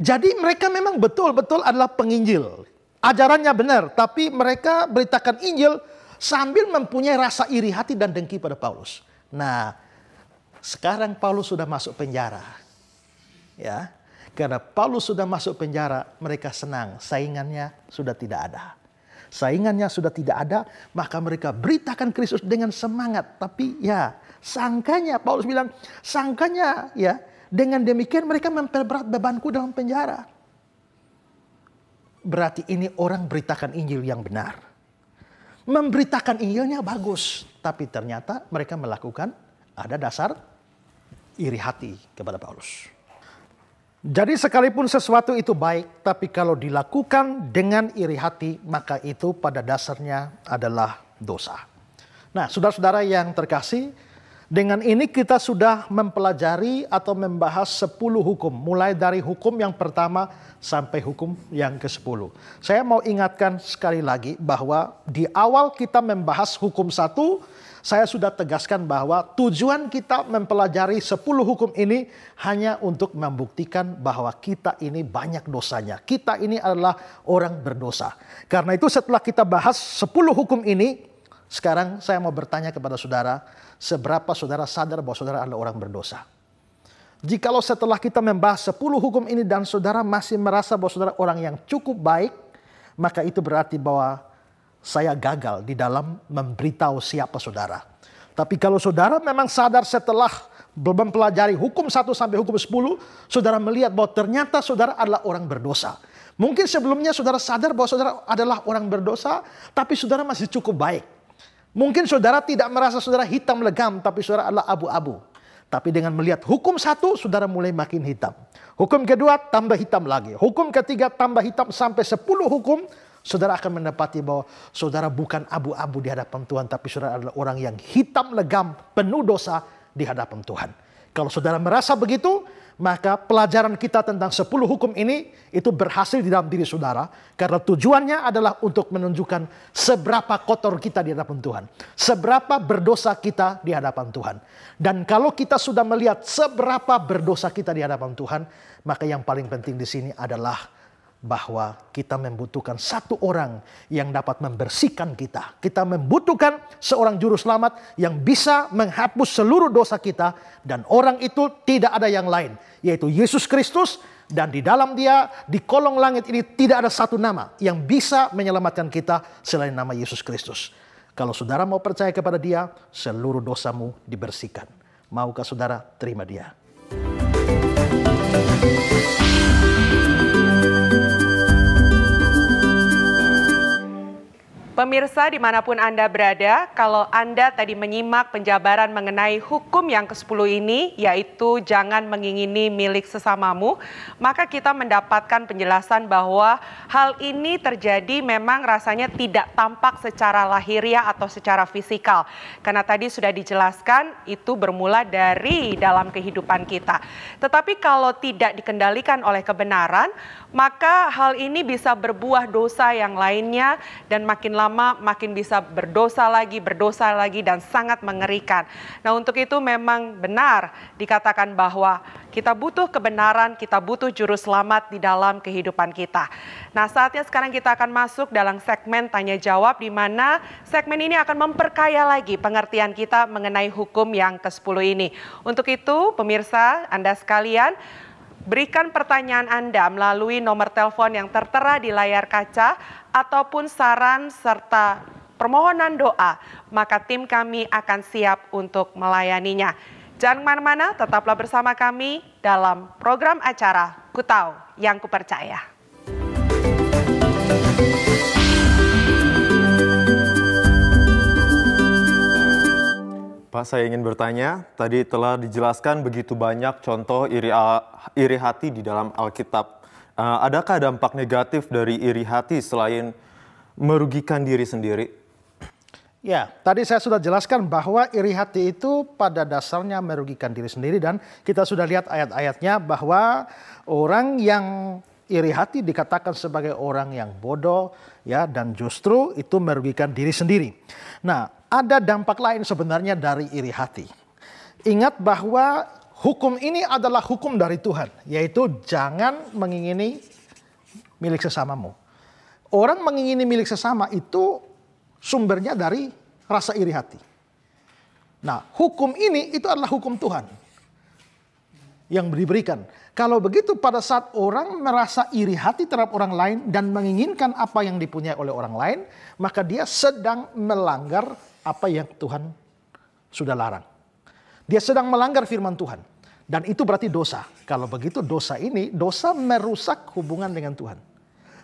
Jadi mereka memang betul-betul adalah penginjil. Ajarannya benar, tapi mereka beritakan Injil sambil mempunyai rasa iri hati dan dengki pada Paulus. Nah, sekarang Paulus sudah masuk penjara. Ya, karena Paulus sudah masuk penjara, mereka senang, saingannya sudah tidak ada saingannya sudah tidak ada, maka mereka beritakan Kristus dengan semangat. Tapi ya, sangkanya Paulus bilang, sangkanya ya, dengan demikian mereka memperberat bebanku dalam penjara. Berarti ini orang beritakan Injil yang benar. Memberitakan Injilnya bagus, tapi ternyata mereka melakukan ada dasar iri hati kepada Paulus. Jadi sekalipun sesuatu itu baik, tapi kalau dilakukan dengan iri hati, maka itu pada dasarnya adalah dosa. Nah, saudara-saudara yang terkasih, dengan ini kita sudah mempelajari atau membahas 10 hukum, mulai dari hukum yang pertama sampai hukum yang ke-10. Saya mau ingatkan sekali lagi bahwa di awal kita membahas hukum satu, saya sudah tegaskan bahwa tujuan kita mempelajari 10 hukum ini hanya untuk membuktikan bahwa kita ini banyak dosanya. Kita ini adalah orang berdosa. Karena itu setelah kita bahas 10 hukum ini, sekarang saya mau bertanya kepada saudara, seberapa saudara sadar bahwa saudara adalah orang berdosa? Jikalau setelah kita membahas 10 hukum ini dan saudara masih merasa bahwa saudara orang yang cukup baik, maka itu berarti bahwa saya gagal di dalam memberitahu siapa saudara. Tapi kalau saudara memang sadar setelah mempelajari hukum 1 sampai hukum 10, saudara melihat bahwa ternyata saudara adalah orang berdosa. Mungkin sebelumnya saudara sadar bahwa saudara adalah orang berdosa, tapi saudara masih cukup baik. Mungkin saudara tidak merasa saudara hitam legam, tapi saudara adalah abu-abu. Tapi dengan melihat hukum satu, saudara mulai makin hitam. Hukum kedua, tambah hitam lagi. Hukum ketiga, tambah hitam sampai sepuluh hukum. Saudara akan mendapati bahwa saudara bukan abu-abu di hadapan Tuhan, tapi saudara adalah orang yang hitam legam, penuh dosa di hadapan Tuhan. Kalau saudara merasa begitu, maka pelajaran kita tentang 10 hukum ini itu berhasil di dalam diri saudara karena tujuannya adalah untuk menunjukkan seberapa kotor kita di hadapan Tuhan, seberapa berdosa kita di hadapan Tuhan. Dan kalau kita sudah melihat seberapa berdosa kita di hadapan Tuhan, maka yang paling penting di sini adalah bahwa kita membutuhkan satu orang yang dapat membersihkan kita. Kita membutuhkan seorang juru selamat yang bisa menghapus seluruh dosa kita dan orang itu tidak ada yang lain yaitu Yesus Kristus dan di dalam dia di kolong langit ini tidak ada satu nama yang bisa menyelamatkan kita selain nama Yesus Kristus. Kalau saudara mau percaya kepada dia, seluruh dosamu dibersihkan. Maukah saudara terima dia? Thank you Pemirsa dimanapun Anda berada, kalau Anda tadi menyimak penjabaran mengenai hukum yang ke-10 ini, yaitu jangan mengingini milik sesamamu, maka kita mendapatkan penjelasan bahwa hal ini terjadi memang rasanya tidak tampak secara lahiriah atau secara fisikal. Karena tadi sudah dijelaskan itu bermula dari dalam kehidupan kita. Tetapi kalau tidak dikendalikan oleh kebenaran, maka hal ini bisa berbuah dosa yang lainnya dan makin lama makin bisa berdosa lagi, berdosa lagi dan sangat mengerikan. Nah, untuk itu memang benar dikatakan bahwa kita butuh kebenaran, kita butuh juru selamat di dalam kehidupan kita. Nah, saatnya sekarang kita akan masuk dalam segmen tanya jawab di mana segmen ini akan memperkaya lagi pengertian kita mengenai hukum yang ke-10 ini. Untuk itu, pemirsa Anda sekalian Berikan pertanyaan Anda melalui nomor telepon yang tertera di layar kaca ataupun saran serta permohonan doa, maka tim kami akan siap untuk melayaninya. Jangan kemana-mana, tetaplah bersama kami dalam program acara Kutau Yang Kupercaya. Pak, saya ingin bertanya, tadi telah dijelaskan begitu banyak contoh iri, iri hati di dalam Alkitab. Eh, adakah dampak negatif dari iri hati selain merugikan diri sendiri? Ya, tadi saya sudah jelaskan bahwa iri hati itu pada dasarnya merugikan diri sendiri dan kita sudah lihat ayat-ayatnya bahwa orang yang iri hati dikatakan sebagai orang yang bodoh ya dan justru itu merugikan diri sendiri. Nah, ada dampak lain sebenarnya dari iri hati. Ingat bahwa hukum ini adalah hukum dari Tuhan, yaitu jangan mengingini milik sesamamu. Orang mengingini milik sesama itu sumbernya dari rasa iri hati. Nah, hukum ini itu adalah hukum Tuhan yang diberikan. Kalau begitu pada saat orang merasa iri hati terhadap orang lain dan menginginkan apa yang dipunyai oleh orang lain, maka dia sedang melanggar apa yang Tuhan sudah larang. Dia sedang melanggar firman Tuhan. Dan itu berarti dosa. Kalau begitu dosa ini, dosa merusak hubungan dengan Tuhan.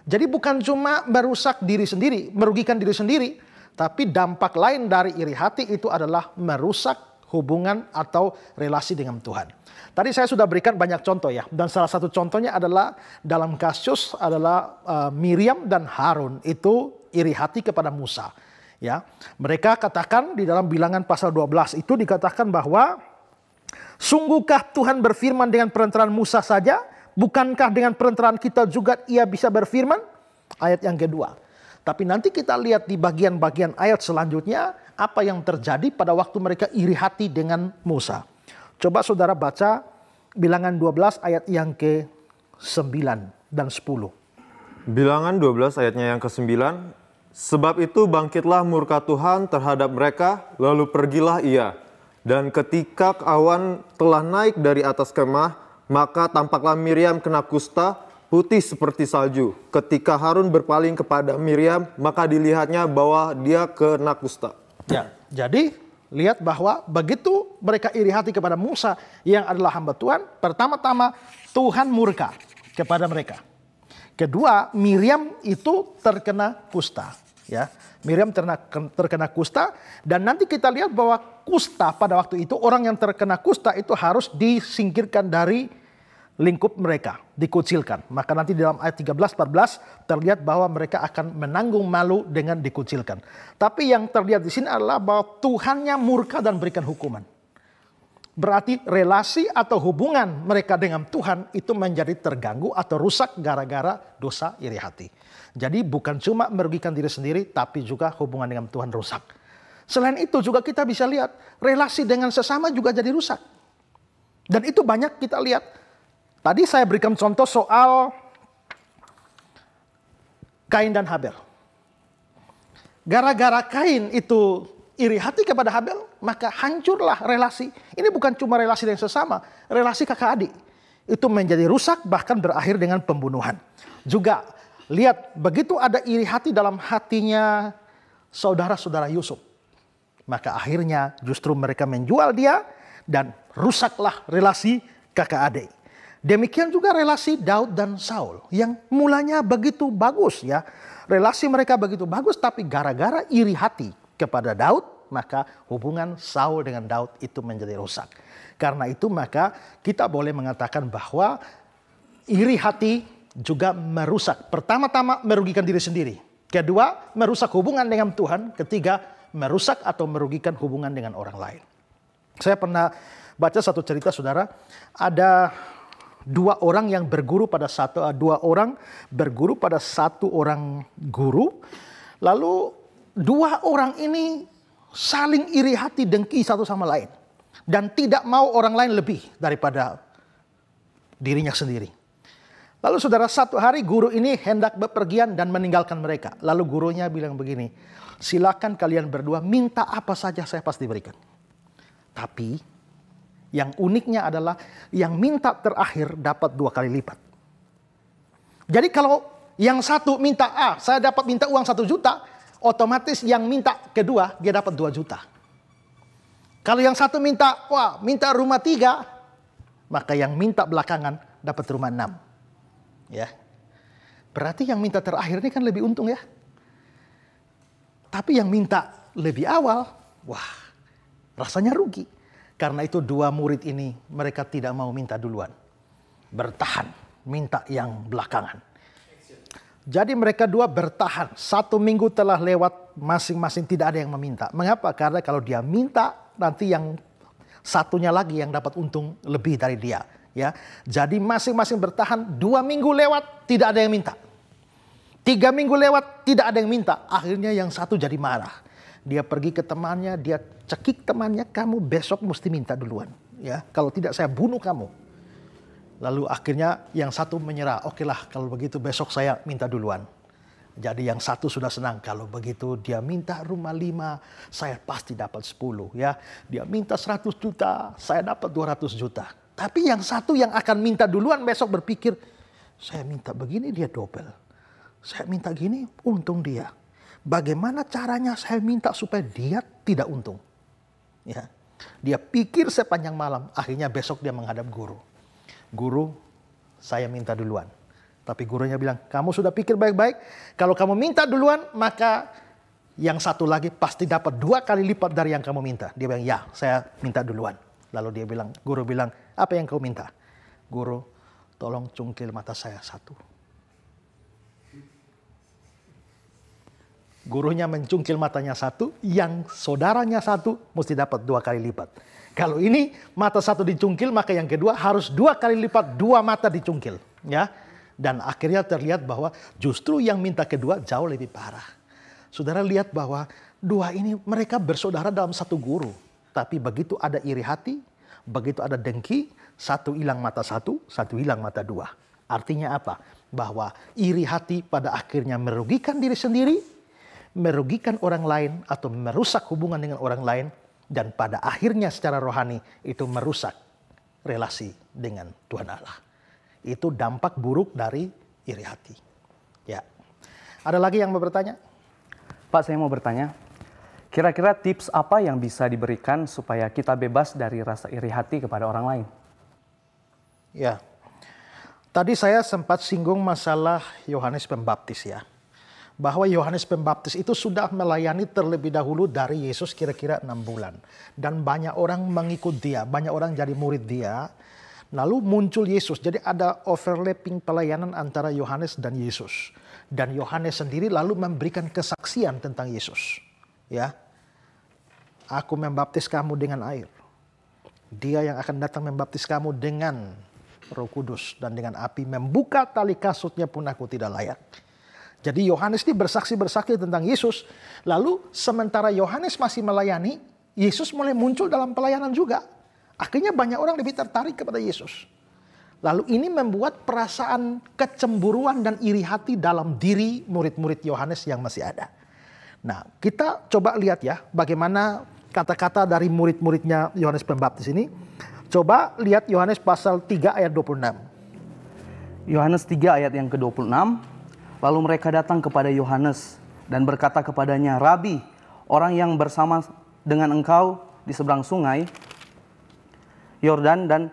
Jadi bukan cuma merusak diri sendiri, merugikan diri sendiri. Tapi dampak lain dari iri hati itu adalah merusak hubungan atau relasi dengan Tuhan. Tadi saya sudah berikan banyak contoh ya, dan salah satu contohnya adalah dalam kasus adalah uh, Miriam dan Harun itu iri hati kepada Musa. Ya, mereka katakan di dalam bilangan pasal 12 itu dikatakan bahwa sungguhkah Tuhan berfirman dengan perantaraan Musa saja? Bukankah dengan perantaraan kita juga ia bisa berfirman? Ayat yang kedua. Tapi nanti kita lihat di bagian-bagian ayat selanjutnya apa yang terjadi pada waktu mereka iri hati dengan Musa. Coba saudara baca bilangan 12 ayat yang ke-9 dan 10. Bilangan 12 ayatnya yang ke-9 Sebab itu bangkitlah murka Tuhan terhadap mereka, lalu pergilah ia. Dan ketika awan telah naik dari atas kemah, maka tampaklah Miriam kena kusta putih seperti salju. Ketika Harun berpaling kepada Miriam, maka dilihatnya bahwa dia kena kusta. Ya, jadi lihat bahwa begitu mereka iri hati kepada Musa yang adalah hamba Tuhan, pertama-tama Tuhan murka kepada mereka. Kedua, Miriam itu terkena kusta, ya. Miriam terkena, terkena kusta dan nanti kita lihat bahwa kusta pada waktu itu orang yang terkena kusta itu harus disingkirkan dari lingkup mereka, dikucilkan. Maka nanti dalam ayat 13 14 terlihat bahwa mereka akan menanggung malu dengan dikucilkan. Tapi yang terlihat di sini adalah bahwa Tuhannya murka dan berikan hukuman. Berarti relasi atau hubungan mereka dengan Tuhan itu menjadi terganggu atau rusak gara-gara dosa iri hati. Jadi bukan cuma merugikan diri sendiri tapi juga hubungan dengan Tuhan rusak. Selain itu juga kita bisa lihat relasi dengan sesama juga jadi rusak. Dan itu banyak kita lihat. Tadi saya berikan contoh soal Kain dan Habel. Gara-gara Kain itu iri hati kepada Habel, maka hancurlah relasi. Ini bukan cuma relasi dengan sesama, relasi kakak adik. Itu menjadi rusak bahkan berakhir dengan pembunuhan. Juga lihat begitu ada iri hati dalam hatinya saudara-saudara Yusuf. Maka akhirnya justru mereka menjual dia dan rusaklah relasi kakak adik. Demikian juga relasi Daud dan Saul yang mulanya begitu bagus ya. Relasi mereka begitu bagus tapi gara-gara iri hati kepada Daud, maka hubungan Saul dengan Daud itu menjadi rusak. Karena itu maka kita boleh mengatakan bahwa iri hati juga merusak. Pertama-tama merugikan diri sendiri. Kedua, merusak hubungan dengan Tuhan. Ketiga, merusak atau merugikan hubungan dengan orang lain. Saya pernah baca satu cerita saudara, ada dua orang yang berguru pada satu dua orang berguru pada satu orang guru. Lalu dua orang ini saling iri hati dengki satu sama lain dan tidak mau orang lain lebih daripada dirinya sendiri. Lalu saudara satu hari guru ini hendak bepergian dan meninggalkan mereka. Lalu gurunya bilang begini, silakan kalian berdua minta apa saja saya pasti berikan. Tapi yang uniknya adalah yang minta terakhir dapat dua kali lipat. Jadi kalau yang satu minta A, saya dapat minta uang satu juta otomatis yang minta kedua dia dapat 2 juta. Kalau yang satu minta, wah minta rumah tiga, maka yang minta belakangan dapat rumah enam. Ya. Berarti yang minta terakhir ini kan lebih untung ya. Tapi yang minta lebih awal, wah rasanya rugi. Karena itu dua murid ini mereka tidak mau minta duluan. Bertahan, minta yang belakangan. Jadi mereka dua bertahan. Satu minggu telah lewat masing-masing tidak ada yang meminta. Mengapa? Karena kalau dia minta nanti yang satunya lagi yang dapat untung lebih dari dia. Ya, jadi masing-masing bertahan dua minggu lewat tidak ada yang minta. Tiga minggu lewat tidak ada yang minta. Akhirnya yang satu jadi marah. Dia pergi ke temannya, dia cekik temannya, kamu besok mesti minta duluan. Ya, kalau tidak saya bunuh kamu. Lalu akhirnya yang satu menyerah, oke lah kalau begitu besok saya minta duluan. Jadi yang satu sudah senang kalau begitu dia minta rumah lima, saya pasti dapat sepuluh ya. Dia minta seratus juta, saya dapat dua ratus juta. Tapi yang satu yang akan minta duluan besok berpikir, saya minta begini dia dobel. Saya minta gini untung dia. Bagaimana caranya saya minta supaya dia tidak untung? Ya. Dia pikir sepanjang malam, akhirnya besok dia menghadap guru guru saya minta duluan. Tapi gurunya bilang, kamu sudah pikir baik-baik, kalau kamu minta duluan maka yang satu lagi pasti dapat dua kali lipat dari yang kamu minta. Dia bilang, ya saya minta duluan. Lalu dia bilang, guru bilang, apa yang kau minta? Guru, tolong cungkil mata saya satu. gurunya mencungkil matanya satu, yang saudaranya satu mesti dapat dua kali lipat. Kalau ini mata satu dicungkil, maka yang kedua harus dua kali lipat dua mata dicungkil, ya. Dan akhirnya terlihat bahwa justru yang minta kedua jauh lebih parah. Saudara lihat bahwa dua ini mereka bersaudara dalam satu guru. Tapi begitu ada iri hati, begitu ada dengki, satu hilang mata satu, satu hilang mata dua. Artinya apa? Bahwa iri hati pada akhirnya merugikan diri sendiri, merugikan orang lain atau merusak hubungan dengan orang lain dan pada akhirnya secara rohani itu merusak relasi dengan Tuhan Allah. Itu dampak buruk dari iri hati. Ya. Ada lagi yang mau bertanya? Pak, saya mau bertanya. Kira-kira tips apa yang bisa diberikan supaya kita bebas dari rasa iri hati kepada orang lain? Ya. Tadi saya sempat singgung masalah Yohanes Pembaptis ya bahwa Yohanes Pembaptis itu sudah melayani terlebih dahulu dari Yesus kira-kira enam bulan. Dan banyak orang mengikut dia, banyak orang jadi murid dia. Lalu muncul Yesus, jadi ada overlapping pelayanan antara Yohanes dan Yesus. Dan Yohanes sendiri lalu memberikan kesaksian tentang Yesus. Ya, aku membaptis kamu dengan air. Dia yang akan datang membaptis kamu dengan Roh Kudus dan dengan api membuka tali kasutnya pun aku tidak layak. Jadi Yohanes ini bersaksi-bersaksi tentang Yesus. Lalu sementara Yohanes masih melayani, Yesus mulai muncul dalam pelayanan juga. Akhirnya banyak orang lebih tertarik kepada Yesus. Lalu ini membuat perasaan kecemburuan dan iri hati dalam diri murid-murid Yohanes yang masih ada. Nah, kita coba lihat ya bagaimana kata-kata dari murid-muridnya Yohanes Pembaptis ini. Coba lihat Yohanes pasal 3 ayat 26. Yohanes 3 ayat yang ke-26 Lalu mereka datang kepada Yohanes dan berkata kepadanya, "Rabi, orang yang bersama dengan engkau di seberang sungai Yordan dan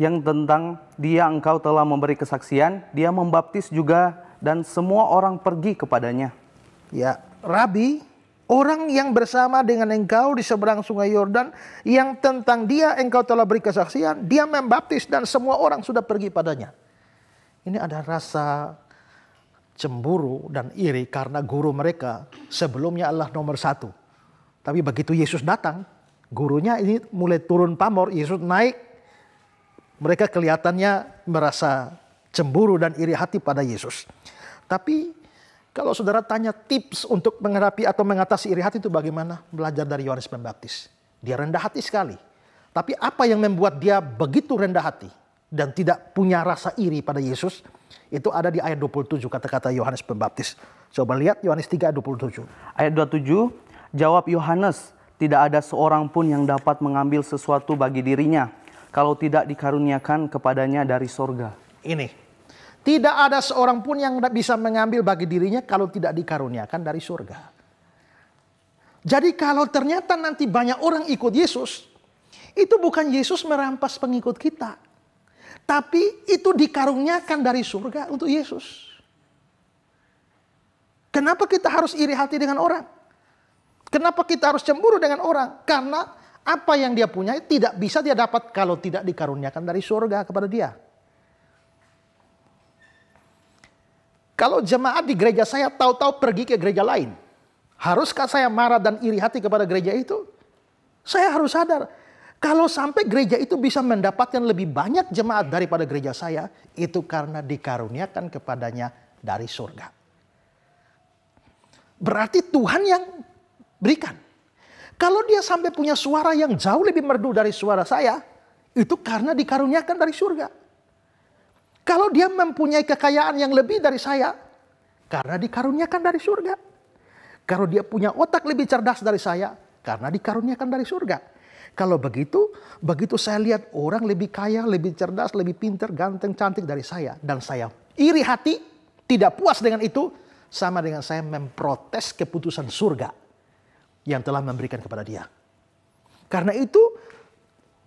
yang tentang dia engkau telah memberi kesaksian, dia membaptis juga dan semua orang pergi kepadanya." Ya, Rabi, orang yang bersama dengan engkau di seberang sungai Yordan yang tentang dia engkau telah beri kesaksian, dia membaptis dan semua orang sudah pergi padanya. Ini ada rasa cemburu dan iri karena guru mereka sebelumnya adalah nomor satu. Tapi begitu Yesus datang, gurunya ini mulai turun pamor, Yesus naik. Mereka kelihatannya merasa cemburu dan iri hati pada Yesus. Tapi kalau saudara tanya tips untuk menghadapi atau mengatasi iri hati itu bagaimana? Belajar dari Yohanes Pembaptis. Dia rendah hati sekali. Tapi apa yang membuat dia begitu rendah hati? dan tidak punya rasa iri pada Yesus itu ada di ayat 27 kata-kata Yohanes Pembaptis. Coba lihat Yohanes 3 ayat 27. Ayat 27, jawab Yohanes, tidak ada seorang pun yang dapat mengambil sesuatu bagi dirinya kalau tidak dikaruniakan kepadanya dari sorga. Ini, tidak ada seorang pun yang bisa mengambil bagi dirinya kalau tidak dikaruniakan dari sorga. Jadi kalau ternyata nanti banyak orang ikut Yesus, itu bukan Yesus merampas pengikut kita tapi itu dikaruniakan dari surga untuk Yesus. Kenapa kita harus iri hati dengan orang? Kenapa kita harus cemburu dengan orang? Karena apa yang dia punya tidak bisa dia dapat kalau tidak dikaruniakan dari surga kepada dia. Kalau jemaat di gereja saya tahu-tahu pergi ke gereja lain, haruskah saya marah dan iri hati kepada gereja itu? Saya harus sadar, kalau sampai gereja itu bisa mendapatkan lebih banyak jemaat daripada gereja saya, itu karena dikaruniakan kepadanya dari surga. Berarti Tuhan yang berikan. Kalau dia sampai punya suara yang jauh lebih merdu dari suara saya, itu karena dikaruniakan dari surga. Kalau dia mempunyai kekayaan yang lebih dari saya, karena dikaruniakan dari surga. Kalau dia punya otak lebih cerdas dari saya, karena dikaruniakan dari surga kalau begitu, begitu saya lihat orang lebih kaya, lebih cerdas, lebih pintar, ganteng, cantik dari saya. Dan saya iri hati, tidak puas dengan itu, sama dengan saya memprotes keputusan surga yang telah memberikan kepada dia. Karena itu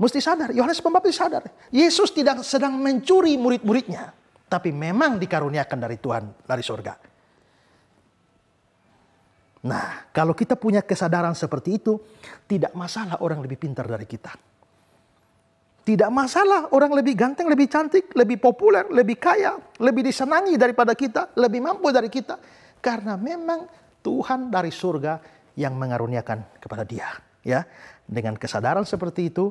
mesti sadar, Yohanes Pembaptis sadar. Yesus tidak sedang mencuri murid-muridnya. Tapi memang dikaruniakan dari Tuhan, dari surga. Nah, kalau kita punya kesadaran seperti itu, tidak masalah orang lebih pintar dari kita. Tidak masalah orang lebih ganteng, lebih cantik, lebih populer, lebih kaya, lebih disenangi daripada kita, lebih mampu dari kita. Karena memang Tuhan dari surga yang mengaruniakan kepada dia. Ya, Dengan kesadaran seperti itu,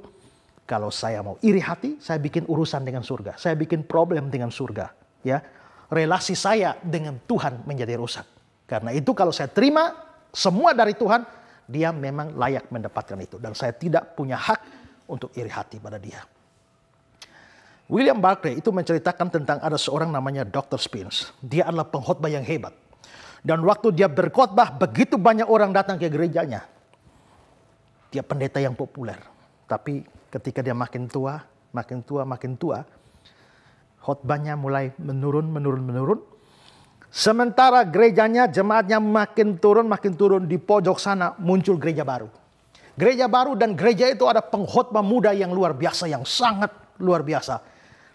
kalau saya mau iri hati, saya bikin urusan dengan surga. Saya bikin problem dengan surga. Ya, Relasi saya dengan Tuhan menjadi rusak. Karena itu kalau saya terima, semua dari Tuhan, dia memang layak mendapatkan itu. Dan saya tidak punya hak untuk iri hati pada dia. William Barclay itu menceritakan tentang ada seorang namanya Dr. Spins. Dia adalah pengkhotbah yang hebat. Dan waktu dia berkhotbah, begitu banyak orang datang ke gerejanya. Dia pendeta yang populer. Tapi ketika dia makin tua, makin tua, makin tua, khotbahnya mulai menurun, menurun, menurun. Sementara gerejanya, jemaatnya makin turun, makin turun di pojok sana muncul gereja baru. Gereja baru dan gereja itu ada pengkhotbah muda yang luar biasa, yang sangat luar biasa.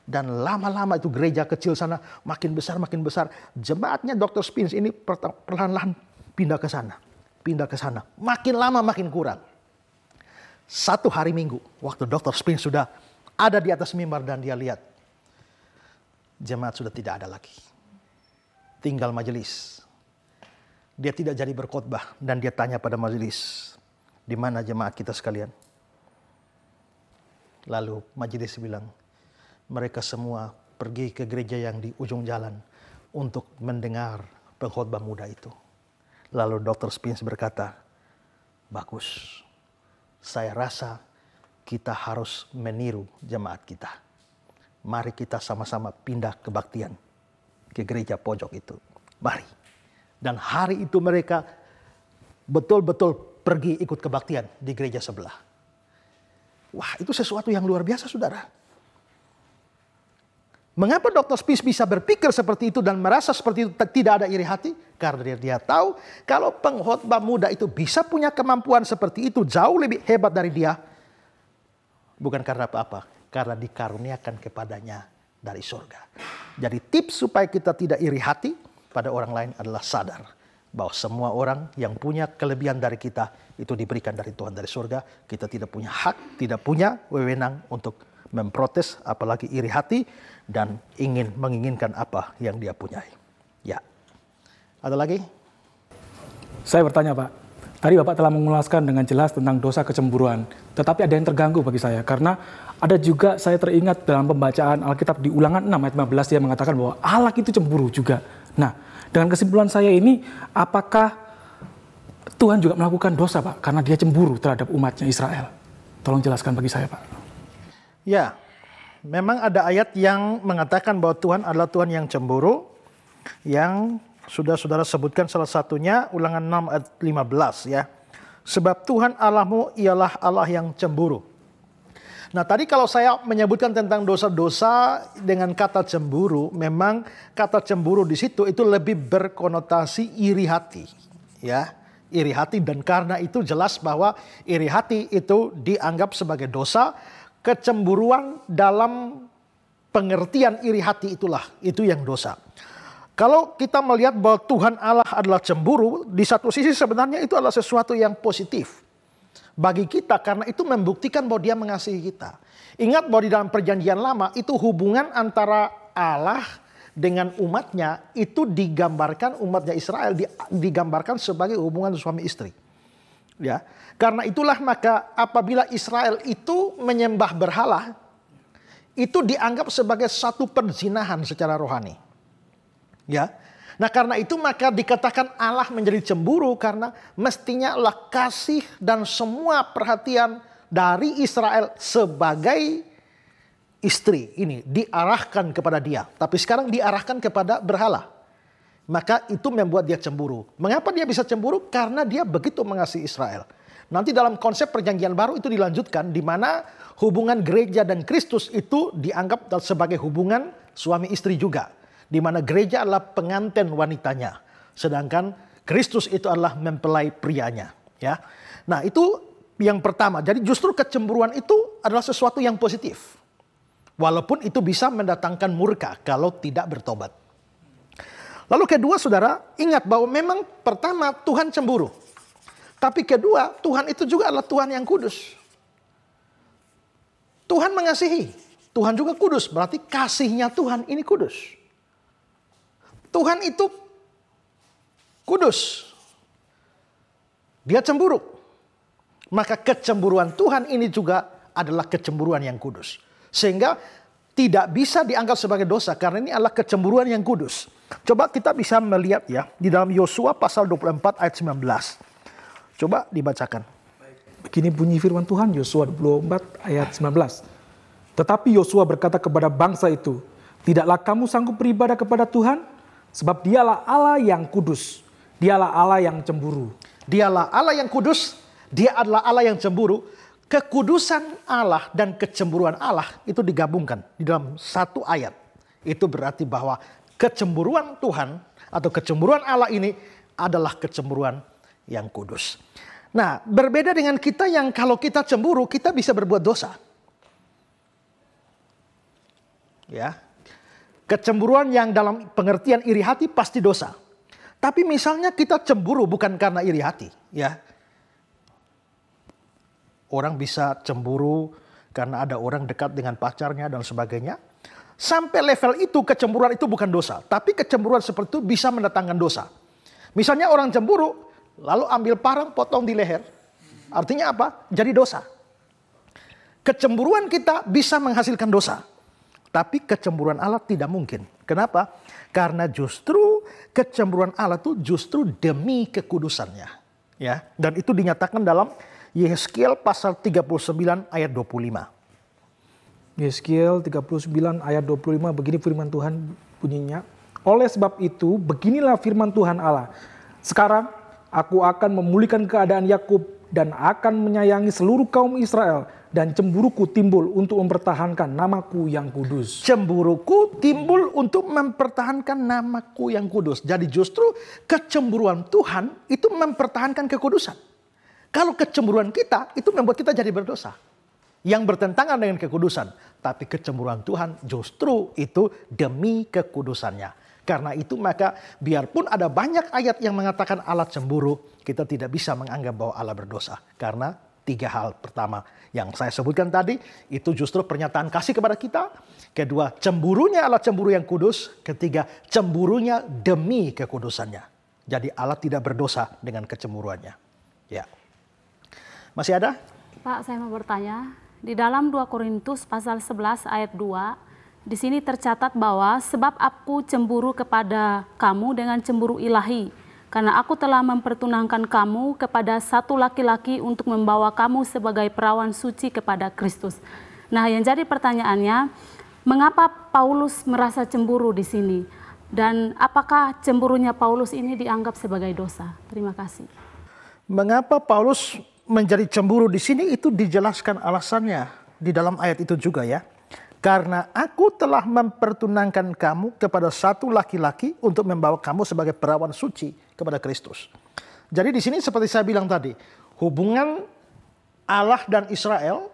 Dan lama-lama itu gereja kecil sana makin besar, makin besar. Jemaatnya Dr. Spins ini perlahan-lahan pindah ke sana, pindah ke sana. Makin lama makin kurang. Satu hari minggu, waktu Dr. Spins sudah ada di atas mimbar dan dia lihat. Jemaat sudah tidak ada lagi tinggal majelis. Dia tidak jadi berkhotbah dan dia tanya pada majelis, di mana jemaat kita sekalian? Lalu majelis bilang, mereka semua pergi ke gereja yang di ujung jalan untuk mendengar pengkhotbah muda itu. Lalu Dr. Spins berkata, bagus, saya rasa kita harus meniru jemaat kita. Mari kita sama-sama pindah kebaktian ke gereja pojok itu. Mari. Dan hari itu mereka betul-betul pergi ikut kebaktian di gereja sebelah. Wah itu sesuatu yang luar biasa saudara. Mengapa Dr. Spies bisa berpikir seperti itu dan merasa seperti itu tidak ada iri hati? Karena dia tahu kalau pengkhotbah muda itu bisa punya kemampuan seperti itu jauh lebih hebat dari dia. Bukan karena apa-apa, karena dikaruniakan kepadanya dari surga. Jadi tips supaya kita tidak iri hati pada orang lain adalah sadar bahwa semua orang yang punya kelebihan dari kita itu diberikan dari Tuhan dari surga. Kita tidak punya hak, tidak punya wewenang untuk memprotes apalagi iri hati dan ingin menginginkan apa yang dia punyai. Ya. Ada lagi? Saya bertanya, Pak. Tadi Bapak telah mengulaskan dengan jelas tentang dosa kecemburuan, tetapi ada yang terganggu bagi saya karena ada juga saya teringat dalam pembacaan Alkitab di Ulangan 6 ayat 15 dia mengatakan bahwa Allah itu cemburu juga. Nah, dengan kesimpulan saya ini apakah Tuhan juga melakukan dosa, Pak, karena dia cemburu terhadap umatnya Israel? Tolong jelaskan bagi saya, Pak. Ya. Memang ada ayat yang mengatakan bahwa Tuhan adalah Tuhan yang cemburu yang sudah saudara sebutkan salah satunya ulangan 6 ayat 15 ya. Sebab Tuhan Allahmu ialah Allah yang cemburu Nah tadi kalau saya menyebutkan tentang dosa-dosa dengan kata cemburu, memang kata cemburu di situ itu lebih berkonotasi iri hati, ya iri hati dan karena itu jelas bahwa iri hati itu dianggap sebagai dosa kecemburuan dalam pengertian iri hati itulah itu yang dosa. Kalau kita melihat bahwa Tuhan Allah adalah cemburu, di satu sisi sebenarnya itu adalah sesuatu yang positif bagi kita karena itu membuktikan bahwa dia mengasihi kita. Ingat bahwa di dalam perjanjian lama itu hubungan antara Allah dengan umatnya itu digambarkan umatnya Israel digambarkan sebagai hubungan suami istri. Ya. Karena itulah maka apabila Israel itu menyembah berhala itu dianggap sebagai satu perzinahan secara rohani. Ya. Nah karena itu maka dikatakan Allah menjadi cemburu karena mestinya Allah kasih dan semua perhatian dari Israel sebagai istri ini diarahkan kepada dia. Tapi sekarang diarahkan kepada berhala. Maka itu membuat dia cemburu. Mengapa dia bisa cemburu? Karena dia begitu mengasihi Israel. Nanti dalam konsep perjanjian baru itu dilanjutkan di mana hubungan gereja dan Kristus itu dianggap sebagai hubungan suami istri juga di mana gereja adalah penganten wanitanya, sedangkan Kristus itu adalah mempelai prianya, ya. Nah, itu yang pertama. Jadi justru kecemburuan itu adalah sesuatu yang positif. Walaupun itu bisa mendatangkan murka kalau tidak bertobat. Lalu kedua saudara, ingat bahwa memang pertama Tuhan cemburu. Tapi kedua, Tuhan itu juga adalah Tuhan yang kudus. Tuhan mengasihi, Tuhan juga kudus. Berarti kasihnya Tuhan ini kudus. Tuhan itu kudus. Dia cemburu. Maka kecemburuan Tuhan ini juga adalah kecemburuan yang kudus. Sehingga tidak bisa dianggap sebagai dosa karena ini adalah kecemburuan yang kudus. Coba kita bisa melihat ya di dalam Yosua pasal 24 ayat 19. Coba dibacakan. Begini bunyi firman Tuhan Yosua 24 ayat 19. Tetapi Yosua berkata kepada bangsa itu, "Tidaklah kamu sanggup beribadah kepada Tuhan Sebab dialah Allah yang kudus, dialah Allah yang cemburu. Dialah Allah yang kudus, dia adalah Allah yang cemburu. Kekudusan Allah dan kecemburuan Allah itu digabungkan di dalam satu ayat. Itu berarti bahwa kecemburuan Tuhan atau kecemburuan Allah ini adalah kecemburuan yang kudus. Nah, berbeda dengan kita yang kalau kita cemburu kita bisa berbuat dosa. Ya, Kecemburuan yang dalam pengertian iri hati pasti dosa. Tapi misalnya kita cemburu bukan karena iri hati, ya. Orang bisa cemburu karena ada orang dekat dengan pacarnya dan sebagainya. Sampai level itu kecemburuan itu bukan dosa, tapi kecemburuan seperti itu bisa mendatangkan dosa. Misalnya orang cemburu lalu ambil parang potong di leher. Artinya apa? Jadi dosa. Kecemburuan kita bisa menghasilkan dosa. Tapi kecemburuan Allah tidak mungkin. Kenapa? Karena justru kecemburuan Allah itu justru demi kekudusannya. ya. Dan itu dinyatakan dalam Yeskiel pasal 39 ayat 25. Yeskiel 39 ayat 25 begini firman Tuhan bunyinya. Oleh sebab itu beginilah firman Tuhan Allah. Sekarang aku akan memulihkan keadaan Yakub dan akan menyayangi seluruh kaum Israel dan cemburuku timbul untuk mempertahankan namaku yang kudus. Cemburuku timbul untuk mempertahankan namaku yang kudus. Jadi justru kecemburuan Tuhan itu mempertahankan kekudusan. Kalau kecemburuan kita itu membuat kita jadi berdosa. Yang bertentangan dengan kekudusan. Tapi kecemburuan Tuhan justru itu demi kekudusannya. Karena itu maka biarpun ada banyak ayat yang mengatakan Allah cemburu, kita tidak bisa menganggap bahwa Allah berdosa. Karena tiga hal pertama yang saya sebutkan tadi itu justru pernyataan kasih kepada kita. Kedua, cemburunya Allah cemburu yang kudus. Ketiga, cemburunya demi kekudusannya. Jadi Allah tidak berdosa dengan kecemburuannya. Ya. Masih ada? Pak, saya mau bertanya. Di dalam 2 Korintus pasal 11 ayat 2, di sini tercatat bahwa sebab aku cemburu kepada kamu dengan cemburu ilahi karena aku telah mempertunangkan kamu kepada satu laki-laki untuk membawa kamu sebagai perawan suci kepada Kristus. Nah, yang jadi pertanyaannya, mengapa Paulus merasa cemburu di sini? Dan apakah cemburunya Paulus ini dianggap sebagai dosa? Terima kasih. Mengapa Paulus menjadi cemburu di sini itu dijelaskan alasannya di dalam ayat itu juga ya. Karena aku telah mempertunangkan kamu kepada satu laki-laki untuk membawa kamu sebagai perawan suci kepada Kristus. Jadi di sini seperti saya bilang tadi, hubungan Allah dan Israel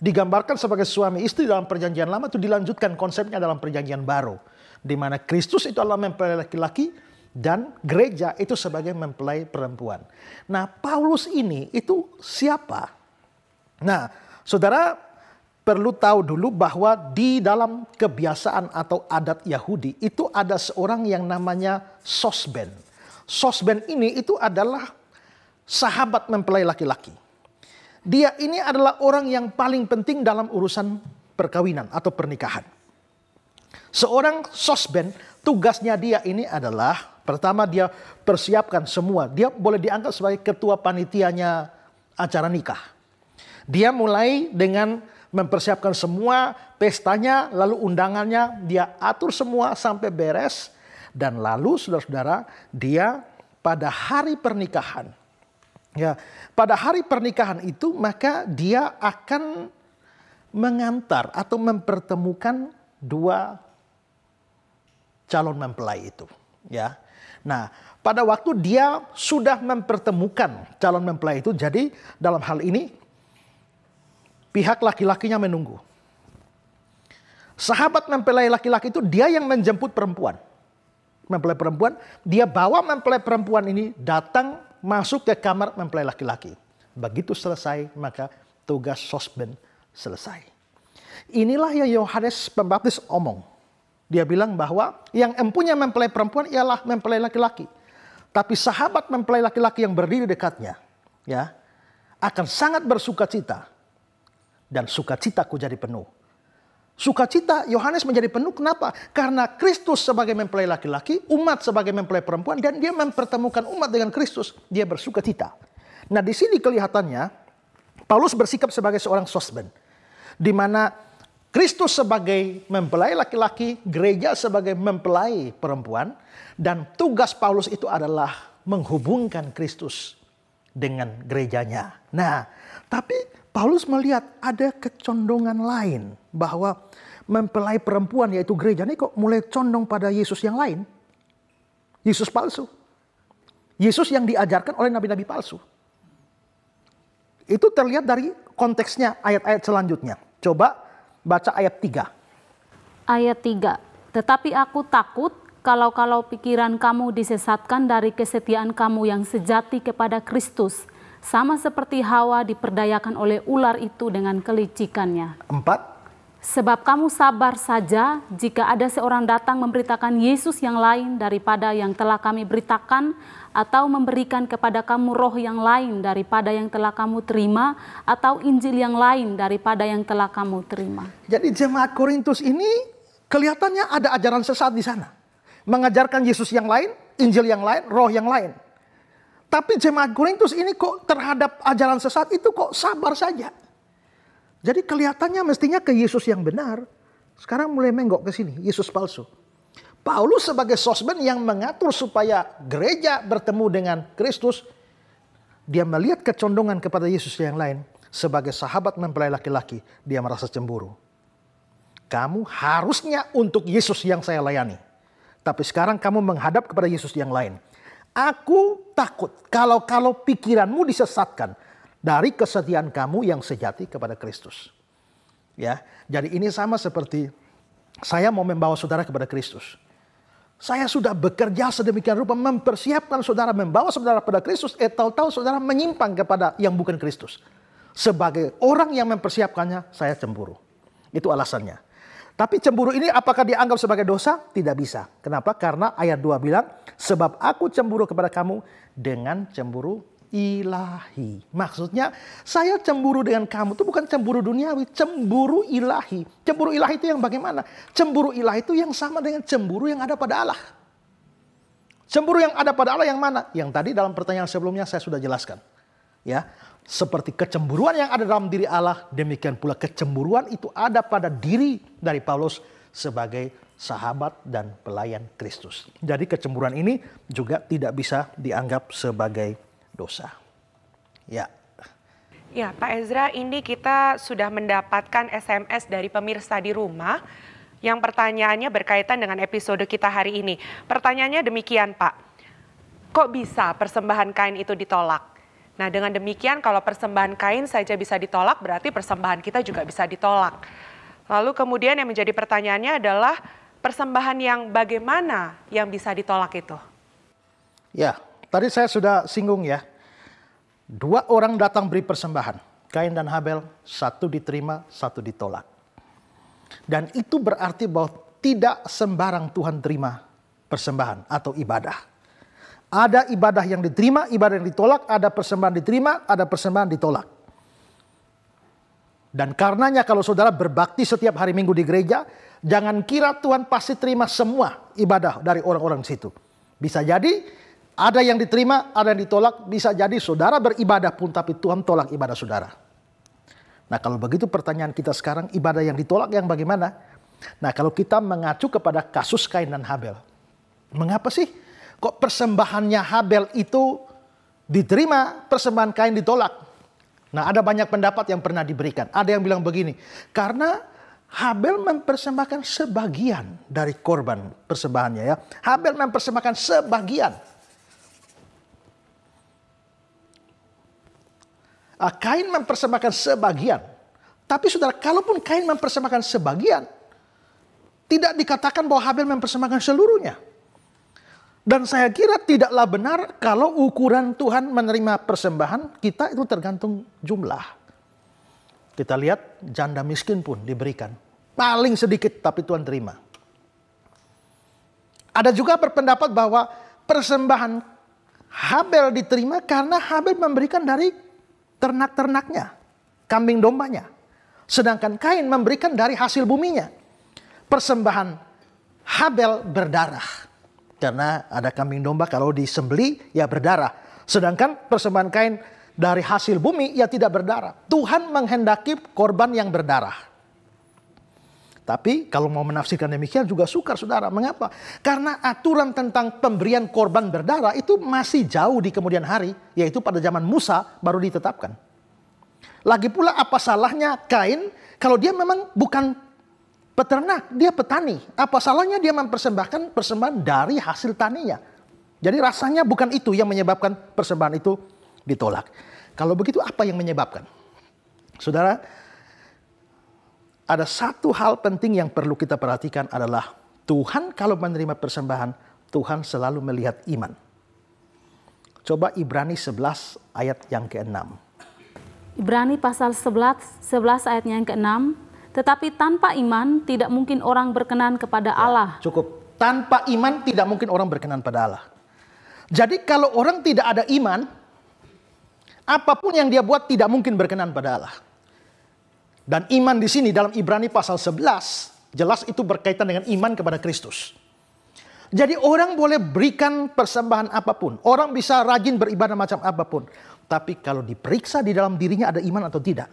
digambarkan sebagai suami istri dalam perjanjian lama itu dilanjutkan konsepnya dalam perjanjian baru. Di mana Kristus itu Allah mempelai laki-laki dan gereja itu sebagai mempelai perempuan. Nah Paulus ini itu siapa? Nah saudara perlu tahu dulu bahwa di dalam kebiasaan atau adat Yahudi itu ada seorang yang namanya sosben sosben ini itu adalah sahabat mempelai laki-laki. Dia ini adalah orang yang paling penting dalam urusan perkawinan atau pernikahan. Seorang sosben tugasnya dia ini adalah pertama dia persiapkan semua. Dia boleh dianggap sebagai ketua panitianya acara nikah. Dia mulai dengan mempersiapkan semua pestanya, lalu undangannya, dia atur semua sampai beres. Dan lalu saudara-saudara, dia pada hari pernikahan. Ya, pada hari pernikahan itu maka dia akan mengantar atau mempertemukan dua calon mempelai itu, ya. Nah, pada waktu dia sudah mempertemukan calon mempelai itu, jadi dalam hal ini pihak laki-lakinya menunggu. Sahabat mempelai laki-laki itu dia yang menjemput perempuan mempelai perempuan, dia bawa mempelai perempuan ini datang masuk ke kamar mempelai laki-laki. Begitu selesai, maka tugas sosben selesai. Inilah yang Yohanes Pembaptis omong. Dia bilang bahwa yang empunya mempelai perempuan ialah mempelai laki-laki. Tapi sahabat mempelai laki-laki yang berdiri dekatnya, ya, akan sangat bersuka cita. Dan sukacitaku jadi penuh Sukacita Yohanes menjadi penuh kenapa? Karena Kristus sebagai mempelai laki-laki, umat sebagai mempelai perempuan dan dia mempertemukan umat dengan Kristus, dia bersukacita. Nah, di sini kelihatannya Paulus bersikap sebagai seorang sosben di mana Kristus sebagai mempelai laki-laki, gereja sebagai mempelai perempuan dan tugas Paulus itu adalah menghubungkan Kristus dengan gerejanya. Nah, tapi Paulus melihat ada kecondongan lain bahwa mempelai perempuan yaitu gereja ini kok mulai condong pada Yesus yang lain. Yesus palsu. Yesus yang diajarkan oleh nabi-nabi palsu. Itu terlihat dari konteksnya ayat-ayat selanjutnya. Coba baca ayat 3. Ayat 3. Tetapi aku takut kalau-kalau pikiran kamu disesatkan dari kesetiaan kamu yang sejati kepada Kristus sama seperti Hawa diperdayakan oleh ular itu dengan kelicikannya. Empat. Sebab kamu sabar saja jika ada seorang datang memberitakan Yesus yang lain daripada yang telah kami beritakan atau memberikan kepada kamu roh yang lain daripada yang telah kamu terima atau Injil yang lain daripada yang telah kamu terima. Jadi jemaat Korintus ini kelihatannya ada ajaran sesat di sana. Mengajarkan Yesus yang lain, Injil yang lain, roh yang lain. Tapi jemaat Korintus ini kok terhadap ajaran sesat itu kok sabar saja. Jadi kelihatannya mestinya ke Yesus yang benar. Sekarang mulai menggok ke sini, Yesus palsu. Paulus sebagai sosmen yang mengatur supaya gereja bertemu dengan Kristus. Dia melihat kecondongan kepada Yesus yang lain. Sebagai sahabat mempelai laki-laki, dia merasa cemburu. Kamu harusnya untuk Yesus yang saya layani. Tapi sekarang kamu menghadap kepada Yesus yang lain Aku takut kalau-kalau pikiranmu disesatkan dari kesetiaan kamu yang sejati kepada Kristus. Ya, jadi ini sama seperti saya mau membawa saudara kepada Kristus. Saya sudah bekerja sedemikian rupa mempersiapkan saudara membawa saudara kepada Kristus, eh tahu-tahu saudara menyimpang kepada yang bukan Kristus. Sebagai orang yang mempersiapkannya, saya cemburu. Itu alasannya. Tapi cemburu ini apakah dianggap sebagai dosa? Tidak bisa. Kenapa? Karena ayat 2 bilang, sebab aku cemburu kepada kamu dengan cemburu ilahi. Maksudnya saya cemburu dengan kamu itu bukan cemburu duniawi, cemburu ilahi. Cemburu ilahi itu yang bagaimana? Cemburu ilahi itu yang sama dengan cemburu yang ada pada Allah. Cemburu yang ada pada Allah yang mana? Yang tadi dalam pertanyaan sebelumnya saya sudah jelaskan. Ya, seperti kecemburuan yang ada dalam diri Allah, demikian pula kecemburuan itu ada pada diri dari Paulus sebagai sahabat dan pelayan Kristus. Jadi kecemburuan ini juga tidak bisa dianggap sebagai dosa. Ya. Ya, Pak Ezra, ini kita sudah mendapatkan SMS dari pemirsa di rumah yang pertanyaannya berkaitan dengan episode kita hari ini. Pertanyaannya demikian, Pak. Kok bisa persembahan kain itu ditolak? Nah, dengan demikian kalau persembahan kain saja bisa ditolak, berarti persembahan kita juga bisa ditolak. Lalu kemudian yang menjadi pertanyaannya adalah persembahan yang bagaimana yang bisa ditolak itu? Ya, tadi saya sudah singgung ya. Dua orang datang beri persembahan, Kain dan Habel, satu diterima, satu ditolak. Dan itu berarti bahwa tidak sembarang Tuhan terima persembahan atau ibadah. Ada ibadah yang diterima, ibadah yang ditolak, ada persembahan diterima, ada persembahan ditolak. Dan karenanya kalau saudara berbakti setiap hari minggu di gereja, jangan kira Tuhan pasti terima semua ibadah dari orang-orang di situ. Bisa jadi ada yang diterima, ada yang ditolak, bisa jadi saudara beribadah pun tapi Tuhan tolak ibadah saudara. Nah kalau begitu pertanyaan kita sekarang, ibadah yang ditolak yang bagaimana? Nah kalau kita mengacu kepada kasus Kain dan Habel, mengapa sih kok persembahannya Habel itu diterima, persembahan Kain ditolak. Nah, ada banyak pendapat yang pernah diberikan. Ada yang bilang begini, karena Habel mempersembahkan sebagian dari korban persembahannya ya. Habel mempersembahkan sebagian. Ah, kain mempersembahkan sebagian. Tapi saudara, kalaupun Kain mempersembahkan sebagian, tidak dikatakan bahwa Habel mempersembahkan seluruhnya. Dan saya kira tidaklah benar kalau ukuran Tuhan menerima persembahan kita itu tergantung jumlah. Kita lihat janda miskin pun diberikan. Paling sedikit tapi Tuhan terima. Ada juga berpendapat bahwa persembahan Habel diterima karena Habel memberikan dari ternak-ternaknya, kambing dombanya. Sedangkan Kain memberikan dari hasil buminya. Persembahan Habel berdarah karena ada kambing domba kalau disembeli ya berdarah. Sedangkan persembahan kain dari hasil bumi ya tidak berdarah. Tuhan menghendaki korban yang berdarah. Tapi kalau mau menafsirkan demikian juga sukar saudara. Mengapa? Karena aturan tentang pemberian korban berdarah itu masih jauh di kemudian hari. Yaitu pada zaman Musa baru ditetapkan. Lagi pula apa salahnya kain kalau dia memang bukan Peternak, dia petani. Apa salahnya dia mempersembahkan persembahan dari hasil taninya? Jadi rasanya bukan itu yang menyebabkan persembahan itu ditolak. Kalau begitu apa yang menyebabkan? Saudara, ada satu hal penting yang perlu kita perhatikan adalah Tuhan kalau menerima persembahan, Tuhan selalu melihat iman. Coba Ibrani 11 ayat yang ke-6. Ibrani pasal 11, 11 ayat yang ke-6, tetapi tanpa iman tidak mungkin orang berkenan kepada ya, Allah. cukup. Tanpa iman tidak mungkin orang berkenan pada Allah. Jadi kalau orang tidak ada iman, apapun yang dia buat tidak mungkin berkenan pada Allah. Dan iman di sini dalam Ibrani pasal 11 jelas itu berkaitan dengan iman kepada Kristus. Jadi orang boleh berikan persembahan apapun, orang bisa rajin beribadah macam apapun, tapi kalau diperiksa di dalam dirinya ada iman atau tidak.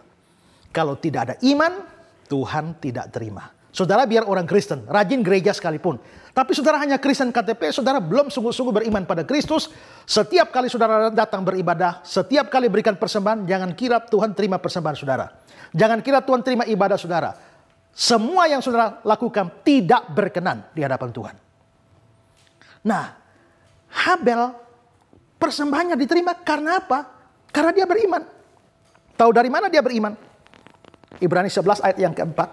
Kalau tidak ada iman, Tuhan tidak terima. Saudara biar orang Kristen, rajin gereja sekalipun. Tapi saudara hanya Kristen KTP, saudara belum sungguh-sungguh beriman pada Kristus. Setiap kali saudara datang beribadah, setiap kali berikan persembahan, jangan kira Tuhan terima persembahan saudara. Jangan kira Tuhan terima ibadah saudara. Semua yang saudara lakukan tidak berkenan di hadapan Tuhan. Nah, Habel persembahannya diterima karena apa? Karena dia beriman. Tahu dari mana dia beriman? Ibrani 11 ayat yang keempat.